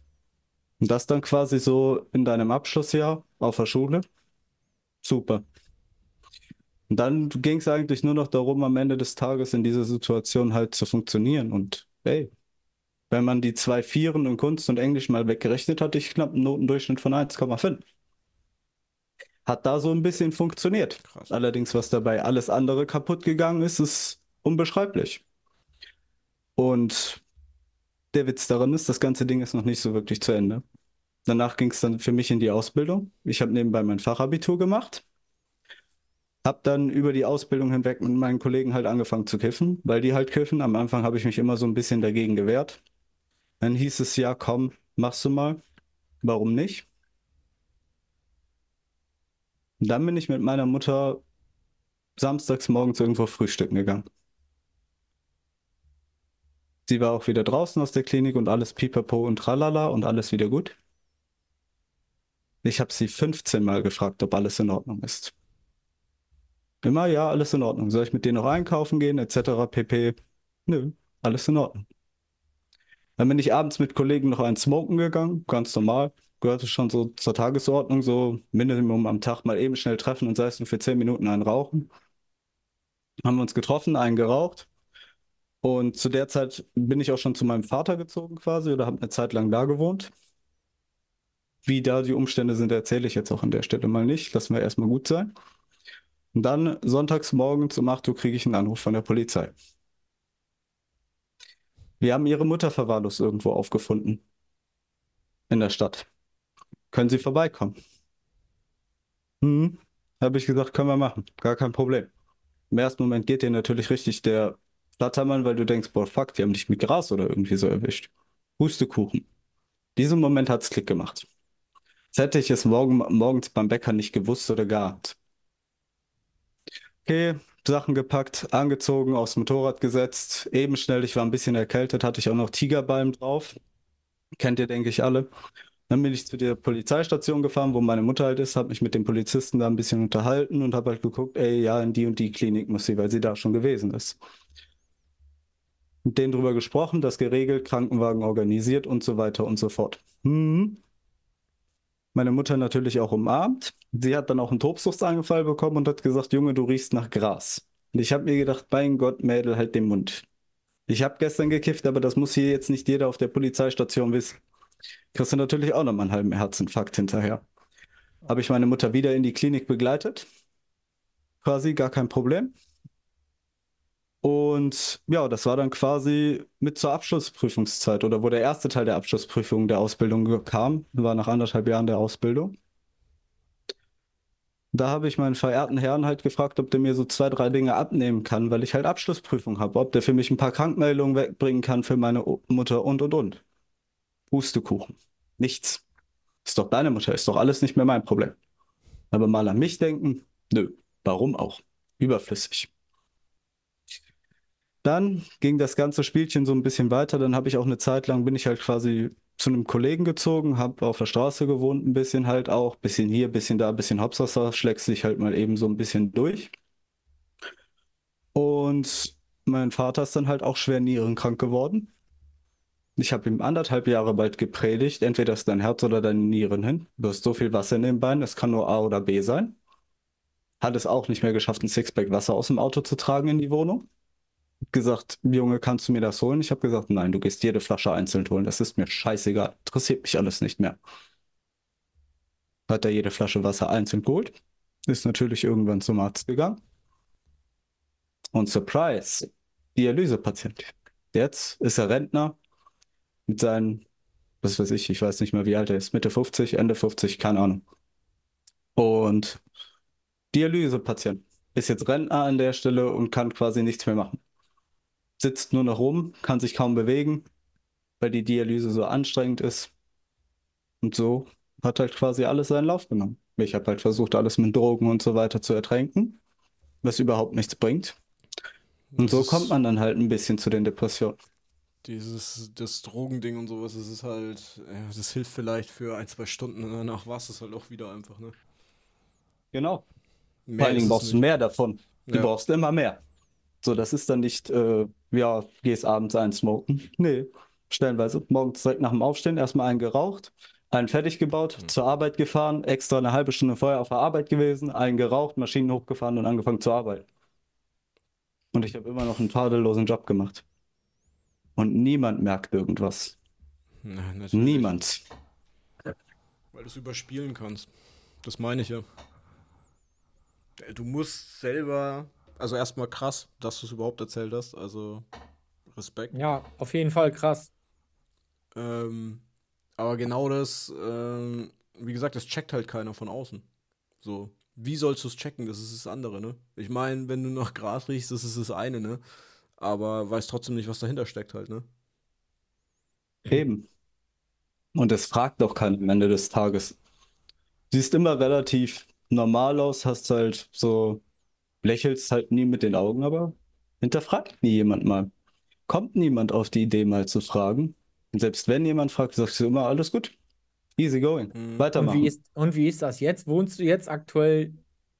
Und das dann quasi so in deinem Abschlussjahr auf der Schule. Super. Und dann ging es eigentlich nur noch darum, am Ende des Tages in dieser Situation halt zu funktionieren. Und hey, wenn man die zwei Vieren in Kunst und Englisch mal weggerechnet, hat, ich knapp einen Notendurchschnitt von 1,5. Hat da so ein bisschen funktioniert. Krass. Allerdings, was dabei alles andere kaputt gegangen ist, ist unbeschreiblich. Und der Witz daran ist, das ganze Ding ist noch nicht so wirklich zu Ende. Danach ging es dann für mich in die Ausbildung. Ich habe nebenbei mein Fachabitur gemacht. Hab dann über die Ausbildung hinweg mit meinen Kollegen halt angefangen zu kiffen, weil die halt kiffen. Am Anfang habe ich mich immer so ein bisschen dagegen gewehrt. Dann hieß es ja, komm, machst du mal. Warum nicht? Und dann bin ich mit meiner Mutter samstags morgens irgendwo frühstücken gegangen. Sie war auch wieder draußen aus der Klinik und alles pipapo und tralala und alles wieder gut. Ich habe sie 15 Mal gefragt, ob alles in Ordnung ist. Immer, ja, alles in Ordnung. Soll ich mit dir noch einkaufen gehen, etc. pp. Nö, alles in Ordnung. Dann bin ich abends mit Kollegen noch ein Smoken gegangen, ganz normal. Gehörte schon so zur Tagesordnung, so Minimum am Tag mal eben schnell treffen und sei es nur für 10 Minuten ein Rauchen. Haben wir uns getroffen, einen geraucht. Und zu der Zeit bin ich auch schon zu meinem Vater gezogen quasi oder habe eine Zeit lang da gewohnt. Wie da die Umstände sind, erzähle ich jetzt auch an der Stelle mal nicht. Lassen wir erstmal gut sein. Und dann sonntags morgens um 8 Uhr kriege ich einen Anruf von der Polizei. Wir haben ihre Mutter verwahrlost irgendwo aufgefunden. In der Stadt. Können Sie vorbeikommen? Hm, habe ich gesagt, können wir machen. Gar kein Problem. Im ersten Moment geht dir natürlich richtig der Flattermann, weil du denkst, boah, fuck, die haben dich mit Gras oder irgendwie so erwischt. Hustekuchen. Diesen Moment hat es Klick gemacht. Das hätte ich es morgen, morgens beim Bäcker nicht gewusst oder gehabt. Okay, Sachen gepackt, angezogen, aufs Motorrad gesetzt, eben schnell, ich war ein bisschen erkältet, hatte ich auch noch Tigerbalm drauf. Kennt ihr, denke ich, alle. Dann bin ich zu der Polizeistation gefahren, wo meine Mutter halt ist, habe mich mit den Polizisten da ein bisschen unterhalten und habe halt geguckt, ey, ja, in die und die Klinik muss sie, weil sie da schon gewesen ist mit denen drüber gesprochen, das geregelt, Krankenwagen organisiert und so weiter und so fort. Hm. Meine Mutter natürlich auch umarmt. Sie hat dann auch einen Tobsuchtsangefall bekommen und hat gesagt, Junge, du riechst nach Gras. Und ich habe mir gedacht, mein Gott, Mädel, halt den Mund. Ich habe gestern gekifft, aber das muss hier jetzt nicht jeder auf der Polizeistation wissen. Kriegst du natürlich auch nochmal einen halben Herzinfarkt hinterher. Habe ich meine Mutter wieder in die Klinik begleitet. Quasi gar kein Problem. Und ja, das war dann quasi mit zur Abschlussprüfungszeit oder wo der erste Teil der Abschlussprüfung der Ausbildung kam, war nach anderthalb Jahren der Ausbildung. Da habe ich meinen verehrten Herrn halt gefragt, ob der mir so zwei, drei Dinge abnehmen kann, weil ich halt Abschlussprüfung habe, ob der für mich ein paar Krankmeldungen wegbringen kann für meine Mutter und und und. Pustekuchen. Nichts. Ist doch deine Mutter, ist doch alles nicht mehr mein Problem. Aber mal an mich denken, nö, warum auch? Überflüssig. Dann ging das ganze Spielchen so ein bisschen weiter. Dann habe ich auch eine Zeit lang, bin ich halt quasi zu einem Kollegen gezogen, habe auf der Straße gewohnt, ein bisschen halt auch, bisschen hier, bisschen da, bisschen Hopsasser, schlägst dich halt mal eben so ein bisschen durch. Und mein Vater ist dann halt auch schwer nierenkrank geworden. Ich habe ihm anderthalb Jahre bald gepredigt, entweder ist dein Herz oder deine Nieren hin. Du hast so viel Wasser in den Beinen, es kann nur A oder B sein. Hat es auch nicht mehr geschafft, ein Sixpack Wasser aus dem Auto zu tragen in die Wohnung gesagt, Junge, kannst du mir das holen? Ich habe gesagt, nein, du gehst jede Flasche einzeln holen. Das ist mir scheißegal. Interessiert mich alles nicht mehr. Hat er jede Flasche Wasser einzeln geholt. Ist natürlich irgendwann zum Arzt gegangen. Und surprise, Dialysepatient. Jetzt ist er Rentner mit seinen, was weiß ich, ich weiß nicht mehr, wie alt er ist, Mitte 50, Ende 50, keine Ahnung. Und Dialysepatient ist jetzt Rentner an der Stelle und kann quasi nichts mehr machen sitzt nur noch rum, kann sich kaum bewegen, weil die Dialyse so anstrengend ist. Und so hat halt quasi alles seinen Lauf genommen. Ich habe halt versucht, alles mit Drogen und so weiter zu ertränken, was überhaupt nichts bringt. Und das so kommt man dann halt ein bisschen zu den Depressionen. Dieses, das Drogending und sowas, das ist halt, das hilft vielleicht für ein, zwei Stunden und danach war es das halt auch wieder einfach, ne? Genau. Mehr Vor allen Dingen brauchst du mehr davon. Du ja. brauchst immer mehr. So, das ist dann nicht, äh, ja, gehst abends einen smoken. Nee, stellenweise. Morgens direkt nach dem Aufstehen erstmal einen geraucht, einen fertig gebaut, mhm. zur Arbeit gefahren, extra eine halbe Stunde vorher auf der Arbeit gewesen, einen geraucht, Maschinen hochgefahren und angefangen zu arbeiten. Und ich habe immer noch einen tadellosen Job gemacht. Und niemand merkt irgendwas. Na, niemand. Weil du es überspielen kannst. Das meine ich ja. Äh, du musst selber also erstmal krass, dass du es überhaupt erzählt hast. Also Respekt. Ja, auf jeden Fall krass. Ähm, aber genau das, ähm, wie gesagt, das checkt halt keiner von außen. So, wie sollst du es checken? Das ist das andere, ne? Ich meine, wenn du nach Gras riechst, das ist das eine, ne? Aber weißt trotzdem nicht, was dahinter steckt halt, ne? Eben. Und es fragt doch keinen am Ende des Tages. Siehst immer relativ normal aus, hast halt so lächelst halt nie mit den Augen, aber hinterfragt nie jemand mal. Kommt niemand auf die Idee, mal zu fragen. Und selbst wenn jemand fragt, sagst du immer, alles gut. Easy going. Mhm. Weitermachen. Und wie, ist, und wie ist das jetzt? Wohnst du jetzt aktuell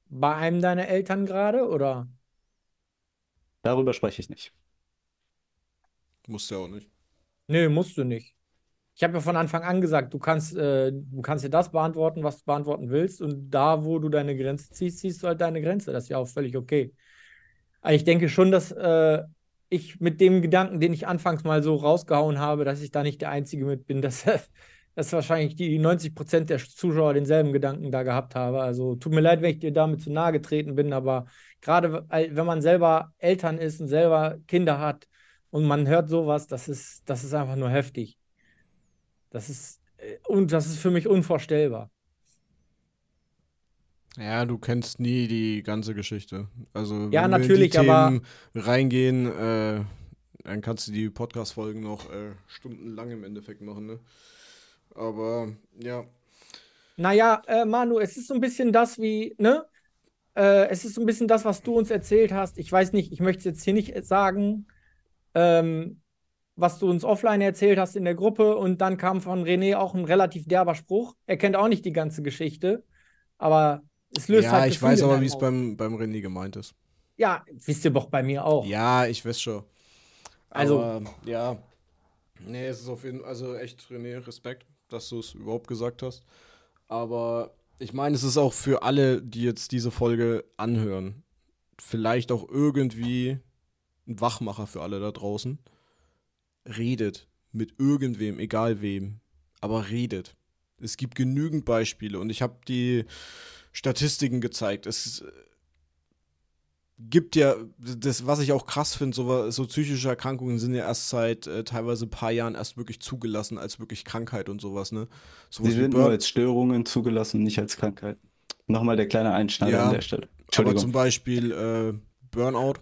bei einem deiner Eltern gerade oder? Darüber spreche ich nicht. Musst du ja auch nicht. Nee, musst du nicht ich habe ja von Anfang an gesagt, du kannst, äh, du kannst dir das beantworten, was du beantworten willst. Und da, wo du deine Grenze ziehst, ziehst du halt deine Grenze. Das ist ja auch völlig okay. Also ich denke schon, dass äh, ich mit dem Gedanken, den ich anfangs mal so rausgehauen habe, dass ich da nicht der Einzige mit bin, dass, dass wahrscheinlich die 90 Prozent der Zuschauer denselben Gedanken da gehabt haben. Also tut mir leid, wenn ich dir damit zu nahe getreten bin, aber gerade wenn man selber Eltern ist und selber Kinder hat und man hört sowas, das ist, das ist einfach nur heftig. Das ist, äh, und das ist für mich unvorstellbar. Ja, du kennst nie die ganze Geschichte. Also, ja, natürlich, wir in die Themen aber reingehen, äh, dann kannst du die Podcast-Folgen noch äh, stundenlang im Endeffekt machen, ne? Aber ja. Naja, äh, Manu, es ist so ein bisschen das wie, ne? Äh, es ist so ein bisschen das, was du uns erzählt hast. Ich weiß nicht, ich möchte es jetzt hier nicht äh, sagen. Ähm, was du uns offline erzählt hast in der Gruppe. Und dann kam von René auch ein relativ derber Spruch. Er kennt auch nicht die ganze Geschichte, aber es löst ja, halt. Ja, ich weiß aber, wie es beim, beim René gemeint ist. Ja, wisst ihr doch bei mir auch. Ja, ich weiß schon. Also, aber, ja. Nee, es ist auf jeden Fall, also echt, René, Respekt, dass du es überhaupt gesagt hast. Aber ich meine, es ist auch für alle, die jetzt diese Folge anhören, vielleicht auch irgendwie ein Wachmacher für alle da draußen redet mit irgendwem, egal wem, aber redet. Es gibt genügend Beispiele und ich habe die Statistiken gezeigt. Es äh, gibt ja, das, was ich auch krass finde, so, so, psychische Erkrankungen sind ja erst seit äh, teilweise ein paar Jahren erst wirklich zugelassen als wirklich Krankheit und sowas, ne? So Sie sind nur als Störungen zugelassen, nicht als Krankheit. Nochmal der kleine Einschneider ja, an der Stelle. Aber zum Beispiel äh, Burnout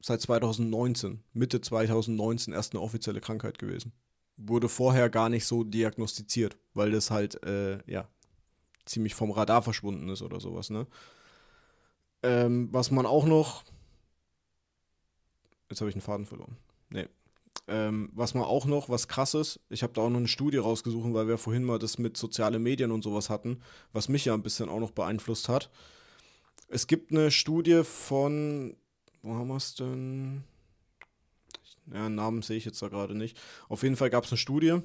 seit 2019, Mitte 2019 erst eine offizielle Krankheit gewesen. Wurde vorher gar nicht so diagnostiziert, weil das halt, äh, ja, ziemlich vom Radar verschwunden ist oder sowas, ne? Ähm, was man auch noch. Jetzt habe ich einen Faden verloren. Nee. Ähm, was man auch noch, was krass ist, ich habe da auch noch eine Studie rausgesucht, weil wir vorhin mal das mit sozialen Medien und sowas hatten, was mich ja ein bisschen auch noch beeinflusst hat. Es gibt eine Studie von wo haben wir es denn? Ja, Namen sehe ich jetzt da gerade nicht. Auf jeden Fall gab es eine Studie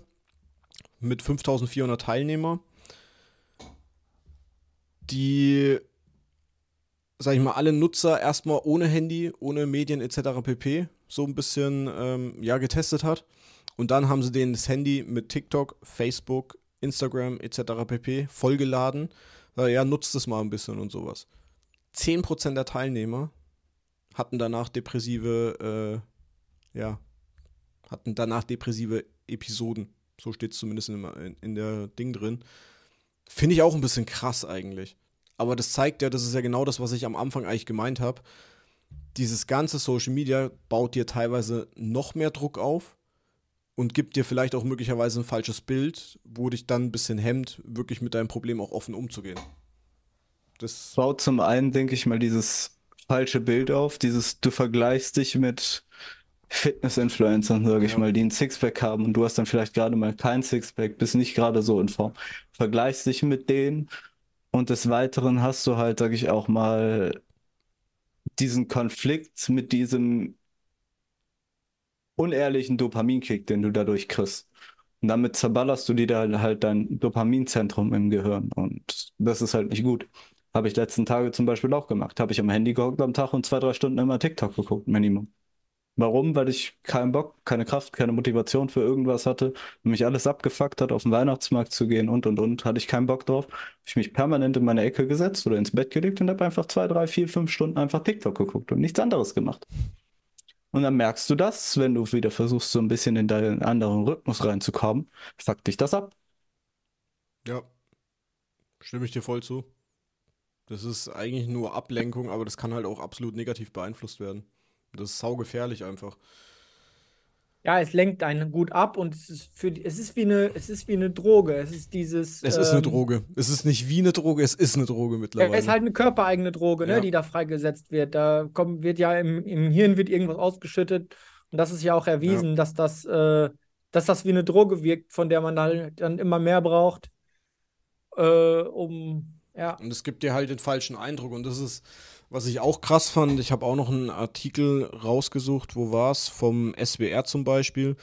mit 5400 Teilnehmern, die, sag ich mal, alle Nutzer erstmal ohne Handy, ohne Medien etc. pp. so ein bisschen ähm, ja, getestet hat. Und dann haben sie denen das Handy mit TikTok, Facebook, Instagram etc. pp. vollgeladen. Ja, nutzt es mal ein bisschen und sowas. 10% der Teilnehmer hatten danach depressive, äh, ja, hatten danach depressive Episoden. So steht es zumindest in, in, in der Ding drin. Finde ich auch ein bisschen krass eigentlich. Aber das zeigt ja, das ist ja genau das, was ich am Anfang eigentlich gemeint habe. Dieses ganze Social Media baut dir teilweise noch mehr Druck auf und gibt dir vielleicht auch möglicherweise ein falsches Bild, wo dich dann ein bisschen hemmt, wirklich mit deinem Problem auch offen umzugehen. Das baut zum einen, denke ich mal, dieses falsche Bild auf. Dieses, du vergleichst dich mit Fitness-Influencern, sage ich ja. mal, die ein Sixpack haben und du hast dann vielleicht gerade mal kein Sixpack, bist nicht gerade so in Form. Vergleichst dich mit denen und des Weiteren hast du halt, sage ich auch mal, diesen Konflikt mit diesem unehrlichen Dopaminkick, den du dadurch kriegst. Und damit zerballerst du dir halt dein Dopaminzentrum im Gehirn und das ist halt nicht gut. Habe ich letzten Tage zum Beispiel auch gemacht. Habe ich am Handy gehockt am Tag und zwei, drei Stunden immer TikTok geguckt, Minimum. Warum? Weil ich keinen Bock, keine Kraft, keine Motivation für irgendwas hatte und mich alles abgefuckt hat, auf den Weihnachtsmarkt zu gehen und und und. Hatte ich keinen Bock drauf. Habe ich mich permanent in meine Ecke gesetzt oder ins Bett gelegt und habe einfach zwei, drei, vier, fünf Stunden einfach TikTok geguckt und nichts anderes gemacht. Und dann merkst du das, wenn du wieder versuchst, so ein bisschen in deinen anderen Rhythmus reinzukommen, fuck dich das ab. Ja, stimme ich dir voll zu. Das ist eigentlich nur Ablenkung, aber das kann halt auch absolut negativ beeinflusst werden. Das ist saugefährlich einfach. Ja, es lenkt einen gut ab und es ist, für, es ist, wie, eine, es ist wie eine Droge. Es ist dieses. Es ähm, ist eine ähm, Droge. Es ist nicht wie eine Droge, es ist eine Droge mittlerweile. Es ist halt eine körpereigene Droge, ne, ja. die da freigesetzt wird. Da kommt, wird ja im, im Hirn wird irgendwas ausgeschüttet und das ist ja auch erwiesen, ja. dass das. Äh, dass das wie eine Droge wirkt, von der man dann, dann immer mehr braucht, äh, um ja. Und es gibt dir halt den falschen Eindruck. Und das ist, was ich auch krass fand. Ich habe auch noch einen Artikel rausgesucht, wo war es? Vom SWR zum Beispiel.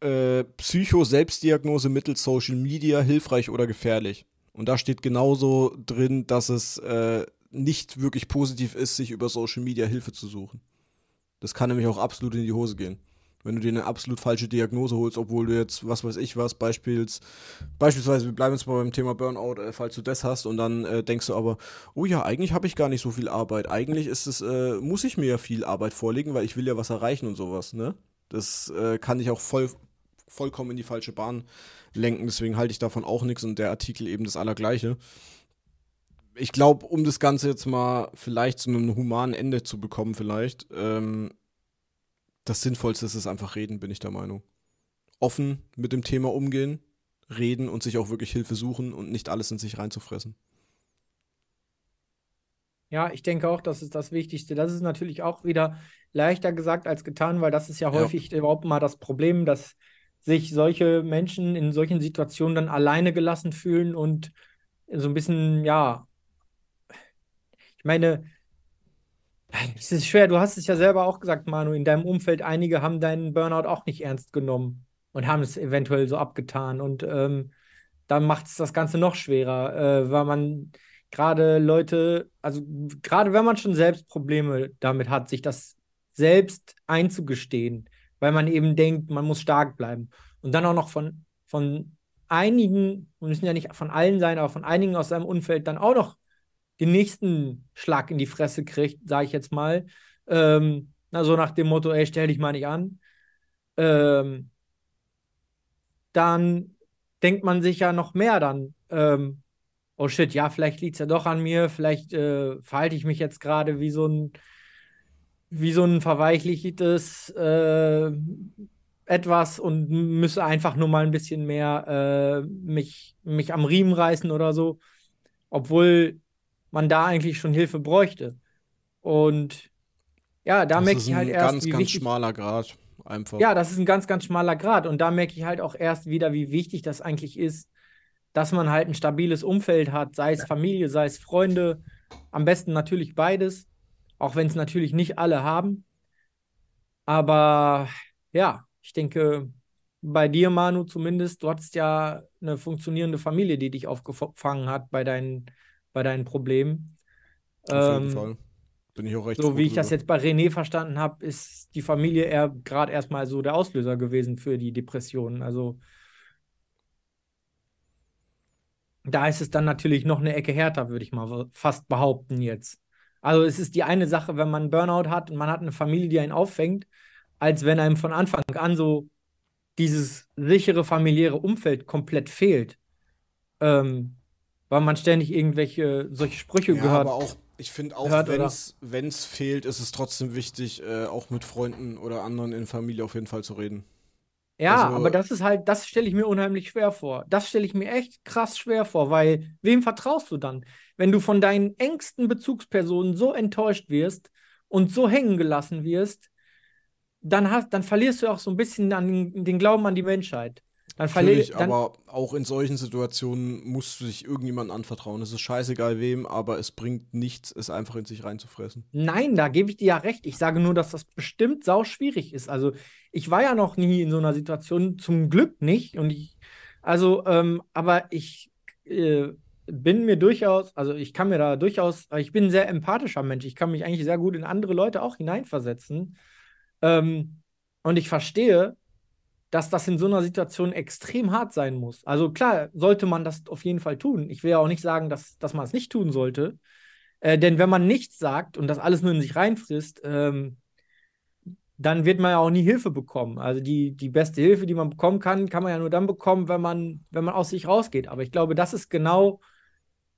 Äh, Psycho-Selbstdiagnose mittels Social Media hilfreich oder gefährlich. Und da steht genauso drin, dass es äh, nicht wirklich positiv ist, sich über Social Media Hilfe zu suchen. Das kann nämlich auch absolut in die Hose gehen wenn du dir eine absolut falsche Diagnose holst, obwohl du jetzt, was weiß ich was, beispielsweise, beispielsweise wir bleiben jetzt mal beim Thema Burnout, äh, falls du das hast und dann äh, denkst du aber, oh ja, eigentlich habe ich gar nicht so viel Arbeit, eigentlich ist es, äh, muss ich mir ja viel Arbeit vorlegen, weil ich will ja was erreichen und sowas, ne? Das äh, kann dich auch voll, vollkommen in die falsche Bahn lenken, deswegen halte ich davon auch nichts und der Artikel eben das Allergleiche ich glaube, um das Ganze jetzt mal vielleicht zu einem humanen Ende zu bekommen, vielleicht, ähm, das Sinnvollste ist es einfach reden, bin ich der Meinung. Offen mit dem Thema umgehen, reden und sich auch wirklich Hilfe suchen und nicht alles in sich reinzufressen. Ja, ich denke auch, das ist das Wichtigste. Das ist natürlich auch wieder leichter gesagt als getan, weil das ist ja häufig ja. überhaupt mal das Problem, dass sich solche Menschen in solchen Situationen dann alleine gelassen fühlen und so ein bisschen, ja, ich meine, es ist schwer, du hast es ja selber auch gesagt, Manu, in deinem Umfeld, einige haben deinen Burnout auch nicht ernst genommen und haben es eventuell so abgetan. Und ähm, dann macht es das Ganze noch schwerer, äh, weil man gerade Leute, also gerade wenn man schon selbst Probleme damit hat, sich das selbst einzugestehen, weil man eben denkt, man muss stark bleiben. Und dann auch noch von, von einigen, müssen ja nicht von allen sein, aber von einigen aus seinem Umfeld dann auch noch den nächsten Schlag in die Fresse kriegt, sage ich jetzt mal. Ähm, also nach dem Motto, ey, stell dich mal nicht an. Ähm, dann denkt man sich ja noch mehr dann, ähm, oh shit, ja, vielleicht liegt es ja doch an mir, vielleicht äh, verhalte ich mich jetzt gerade wie so ein, wie so ein verweichlichtes äh, etwas und müsse einfach nur mal ein bisschen mehr äh, mich, mich am Riemen reißen oder so. Obwohl man da eigentlich schon Hilfe bräuchte. Und ja, da merke ich halt erst. Das ist ein ganz ganz schmaler Grad. Einfach. Ja, das ist ein ganz, ganz schmaler Grad. Und da merke ich halt auch erst wieder, wie wichtig das eigentlich ist, dass man halt ein stabiles Umfeld hat, sei es Familie, sei es Freunde, am besten natürlich beides, auch wenn es natürlich nicht alle haben. Aber ja, ich denke, bei dir, Manu, zumindest, du hattest ja eine funktionierende Familie, die dich aufgefangen hat bei deinen bei deinen Problemen. Auf jeden ähm, Fall. Bin ich auch recht. So wie ich das jetzt bei René verstanden habe, ist die Familie eher gerade erstmal so der Auslöser gewesen für die Depressionen. Also da ist es dann natürlich noch eine Ecke härter, würde ich mal fast behaupten jetzt. Also es ist die eine Sache, wenn man Burnout hat und man hat eine Familie, die einen auffängt, als wenn einem von Anfang an so dieses sichere familiäre Umfeld komplett fehlt. Ähm, weil man ständig irgendwelche solche Sprüche ja, gehört. Aber auch, ich finde auch, wenn es fehlt, ist es trotzdem wichtig, äh, auch mit Freunden oder anderen in Familie auf jeden Fall zu reden. Ja, also, aber das ist halt, das stelle ich mir unheimlich schwer vor. Das stelle ich mir echt krass schwer vor, weil wem vertraust du dann? Wenn du von deinen engsten Bezugspersonen so enttäuscht wirst und so hängen gelassen wirst, dann, hast, dann verlierst du auch so ein bisschen an den, den Glauben an die Menschheit. Dann verlege Aber auch in solchen Situationen musst du dich irgendjemandem anvertrauen. Es ist scheißegal wem, aber es bringt nichts, es einfach in sich reinzufressen. Nein, da gebe ich dir ja recht. Ich sage nur, dass das bestimmt sau schwierig ist. Also ich war ja noch nie in so einer Situation, zum Glück nicht. Und ich, also, ähm, aber ich äh, bin mir durchaus, also ich kann mir da durchaus, ich bin ein sehr empathischer Mensch. Ich kann mich eigentlich sehr gut in andere Leute auch hineinversetzen. Ähm, und ich verstehe, dass das in so einer Situation extrem hart sein muss. Also klar, sollte man das auf jeden Fall tun. Ich will ja auch nicht sagen, dass, dass man es nicht tun sollte. Äh, denn wenn man nichts sagt und das alles nur in sich reinfrisst, ähm, dann wird man ja auch nie Hilfe bekommen. Also die, die beste Hilfe, die man bekommen kann, kann man ja nur dann bekommen, wenn man, wenn man aus sich rausgeht. Aber ich glaube, das ist genau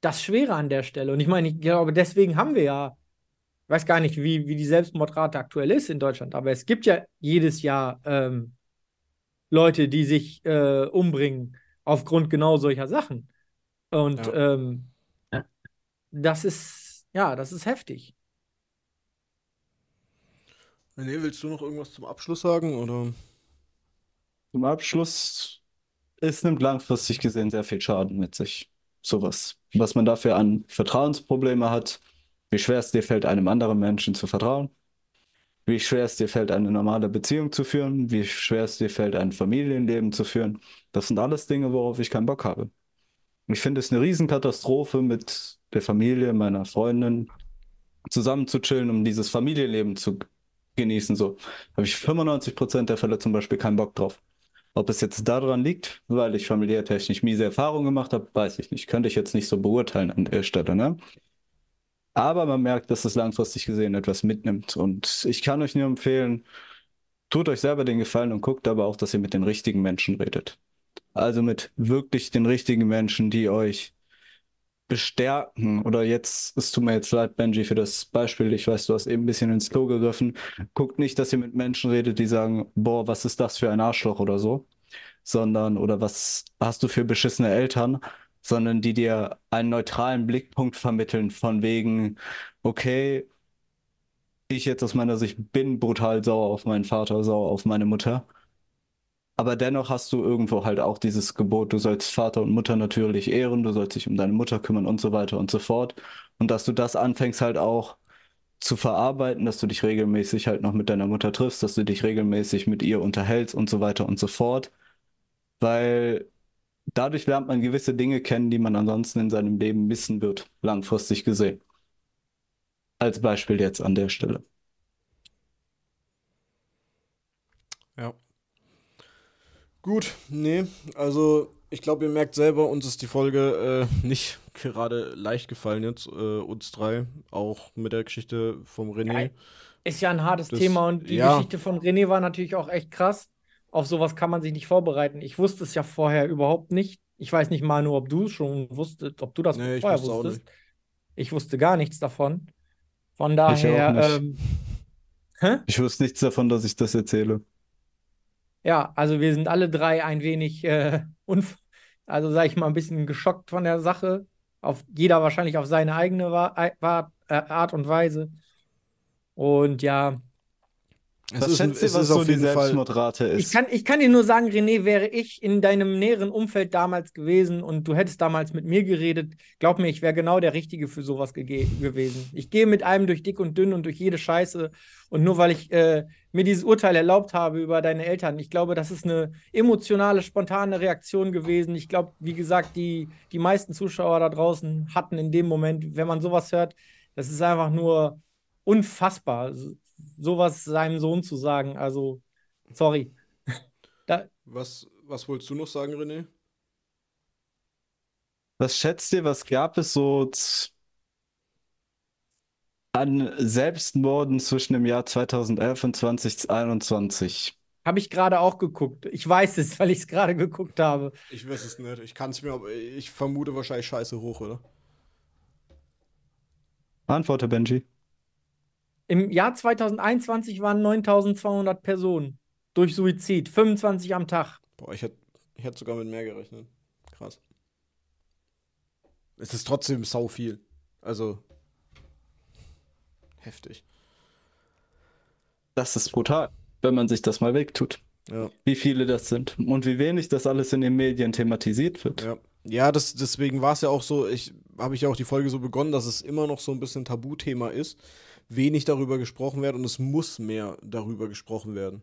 das Schwere an der Stelle. Und ich meine, ich glaube, deswegen haben wir ja, ich weiß gar nicht, wie, wie die Selbstmordrate aktuell ist in Deutschland, aber es gibt ja jedes Jahr ähm, Leute, die sich äh, umbringen aufgrund genau solcher Sachen. Und ja. Ähm, das ist, ja, das ist heftig. René, willst du noch irgendwas zum Abschluss sagen? Oder? Zum Abschluss, es nimmt langfristig gesehen sehr viel Schaden mit sich. Sowas. Was man dafür an Vertrauensprobleme hat, wie schwer es dir fällt, einem anderen Menschen zu vertrauen wie schwer es dir fällt, eine normale Beziehung zu führen, wie schwer es dir fällt, ein Familienleben zu führen. Das sind alles Dinge, worauf ich keinen Bock habe. Ich finde es eine Riesenkatastrophe, mit der Familie, meiner Freundin zusammen zu chillen, um dieses Familienleben zu genießen. So habe ich 95% der Fälle zum Beispiel keinen Bock drauf. Ob es jetzt daran liegt, weil ich familiärtechnisch miese Erfahrungen gemacht habe, weiß ich nicht. Könnte ich jetzt nicht so beurteilen an der Stelle. Ne? Aber man merkt, dass das langfristig gesehen etwas mitnimmt. Und ich kann euch nur empfehlen, tut euch selber den Gefallen und guckt aber auch, dass ihr mit den richtigen Menschen redet. Also mit wirklich den richtigen Menschen, die euch bestärken. Oder jetzt, es tut mir jetzt leid, Benji, für das Beispiel. Ich weiß, du hast eben ein bisschen ins Klo gegriffen. Guckt nicht, dass ihr mit Menschen redet, die sagen, boah, was ist das für ein Arschloch oder so. Sondern, oder was hast du für beschissene Eltern? sondern die dir einen neutralen Blickpunkt vermitteln, von wegen, okay, ich jetzt aus meiner Sicht bin brutal sauer auf meinen Vater, sauer auf meine Mutter. Aber dennoch hast du irgendwo halt auch dieses Gebot, du sollst Vater und Mutter natürlich ehren, du sollst dich um deine Mutter kümmern und so weiter und so fort. Und dass du das anfängst halt auch zu verarbeiten, dass du dich regelmäßig halt noch mit deiner Mutter triffst, dass du dich regelmäßig mit ihr unterhältst und so weiter und so fort. Weil dadurch lernt man gewisse Dinge kennen, die man ansonsten in seinem Leben missen wird, langfristig gesehen. Als Beispiel jetzt an der Stelle. Ja. Gut, nee, also ich glaube, ihr merkt selber, uns ist die Folge äh, nicht gerade leicht gefallen jetzt, äh, uns drei, auch mit der Geschichte vom René. Ja, ist ja ein hartes das, Thema und die ja. Geschichte von René war natürlich auch echt krass auf sowas kann man sich nicht vorbereiten. Ich wusste es ja vorher überhaupt nicht. Ich weiß nicht mal nur, ob du schon wusstest, ob du das nee, vorher wusstest. Ich wusste gar nichts davon. Von daher. Ich, ähm, ich wusste nichts davon, dass ich das erzähle. Ja, also wir sind alle drei ein wenig, äh, also sage ich mal, ein bisschen geschockt von der Sache. Auf jeder wahrscheinlich auf seine eigene Wa Wa äh, Art und Weise. Und ja, es was ist, schätzt ihr, was so die Selbstmordrate ist? Ich kann, ich kann dir nur sagen, René, wäre ich in deinem näheren Umfeld damals gewesen und du hättest damals mit mir geredet, glaub mir, ich wäre genau der Richtige für sowas gewesen. Ich gehe mit einem durch dick und dünn und durch jede Scheiße und nur weil ich äh, mir dieses Urteil erlaubt habe über deine Eltern, ich glaube, das ist eine emotionale, spontane Reaktion gewesen. Ich glaube, wie gesagt, die, die meisten Zuschauer da draußen hatten in dem Moment, wenn man sowas hört, das ist einfach nur unfassbar. Also sowas seinem Sohn zu sagen. Also, sorry. da, was, was wolltest du noch sagen, René? Was schätzt ihr, was gab es so an Selbstmorden zwischen dem Jahr 2011 und 2021? Habe ich gerade auch geguckt. Ich weiß es, weil ich es gerade geguckt habe. Ich weiß es nicht. Ich kann es mir, ich vermute wahrscheinlich scheiße hoch, oder? Antworte, Benji. Im Jahr 2021 waren 9200 Personen durch Suizid, 25 am Tag. Boah, ich hätte ich hätt sogar mit mehr gerechnet. Krass. Es ist trotzdem sau viel. Also heftig. Das ist brutal, wenn man sich das mal wegtut. Ja. Wie viele das sind und wie wenig das alles in den Medien thematisiert wird. Ja. Ja, das, deswegen war es ja auch so, ich habe ich ja auch die Folge so begonnen, dass es immer noch so ein bisschen Tabuthema ist, wenig darüber gesprochen wird und es muss mehr darüber gesprochen werden.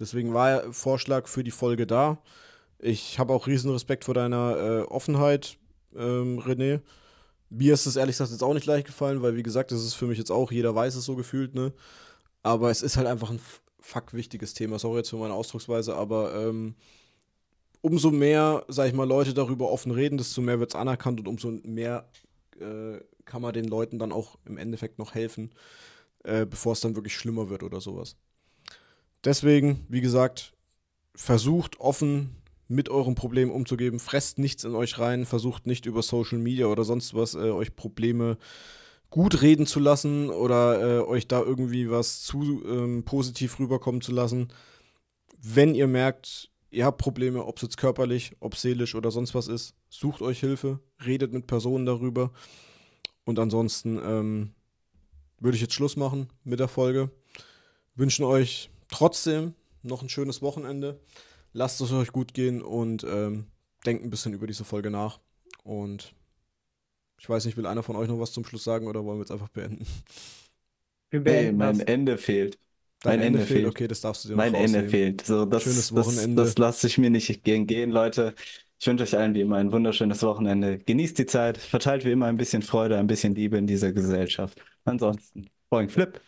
Deswegen war Vorschlag für die Folge da. Ich habe auch riesen Respekt vor deiner äh, Offenheit, ähm, René. Mir ist es ehrlich gesagt jetzt auch nicht leicht gefallen, weil wie gesagt, das ist für mich jetzt auch, jeder weiß es so gefühlt, ne? Aber es ist halt einfach ein fuck wichtiges Thema. Sorry jetzt für meine Ausdrucksweise, aber ähm, umso mehr, sag ich mal, Leute darüber offen reden, desto mehr wird es anerkannt und umso mehr äh, kann man den Leuten dann auch im Endeffekt noch helfen, äh, bevor es dann wirklich schlimmer wird oder sowas. Deswegen, wie gesagt, versucht offen mit eurem Problem umzugeben, fresst nichts in euch rein, versucht nicht über Social Media oder sonst was äh, euch Probleme gut reden zu lassen oder äh, euch da irgendwie was zu ähm, positiv rüberkommen zu lassen. Wenn ihr merkt, ihr habt Probleme, ob es jetzt körperlich, ob seelisch oder sonst was ist, sucht euch Hilfe, redet mit Personen darüber. Und ansonsten ähm, würde ich jetzt Schluss machen mit der Folge. Wünschen euch trotzdem noch ein schönes Wochenende. Lasst es euch gut gehen und ähm, denkt ein bisschen über diese Folge nach. Und ich weiß nicht, will einer von euch noch was zum Schluss sagen oder wollen wir jetzt einfach beenden? Hey, mein Ende fehlt. Dein mein Ende, Ende fehlt. fehlt. Okay, das darfst du dir Mein Ende fehlt. So, das, Schönes Wochenende. Das, das lasse ich mir nicht gehen gehen, Leute. Ich wünsche euch allen wie immer ein wunderschönes Wochenende. Genießt die Zeit, verteilt wie immer ein bisschen Freude, ein bisschen Liebe in dieser Gesellschaft. Ansonsten, Boing Flip.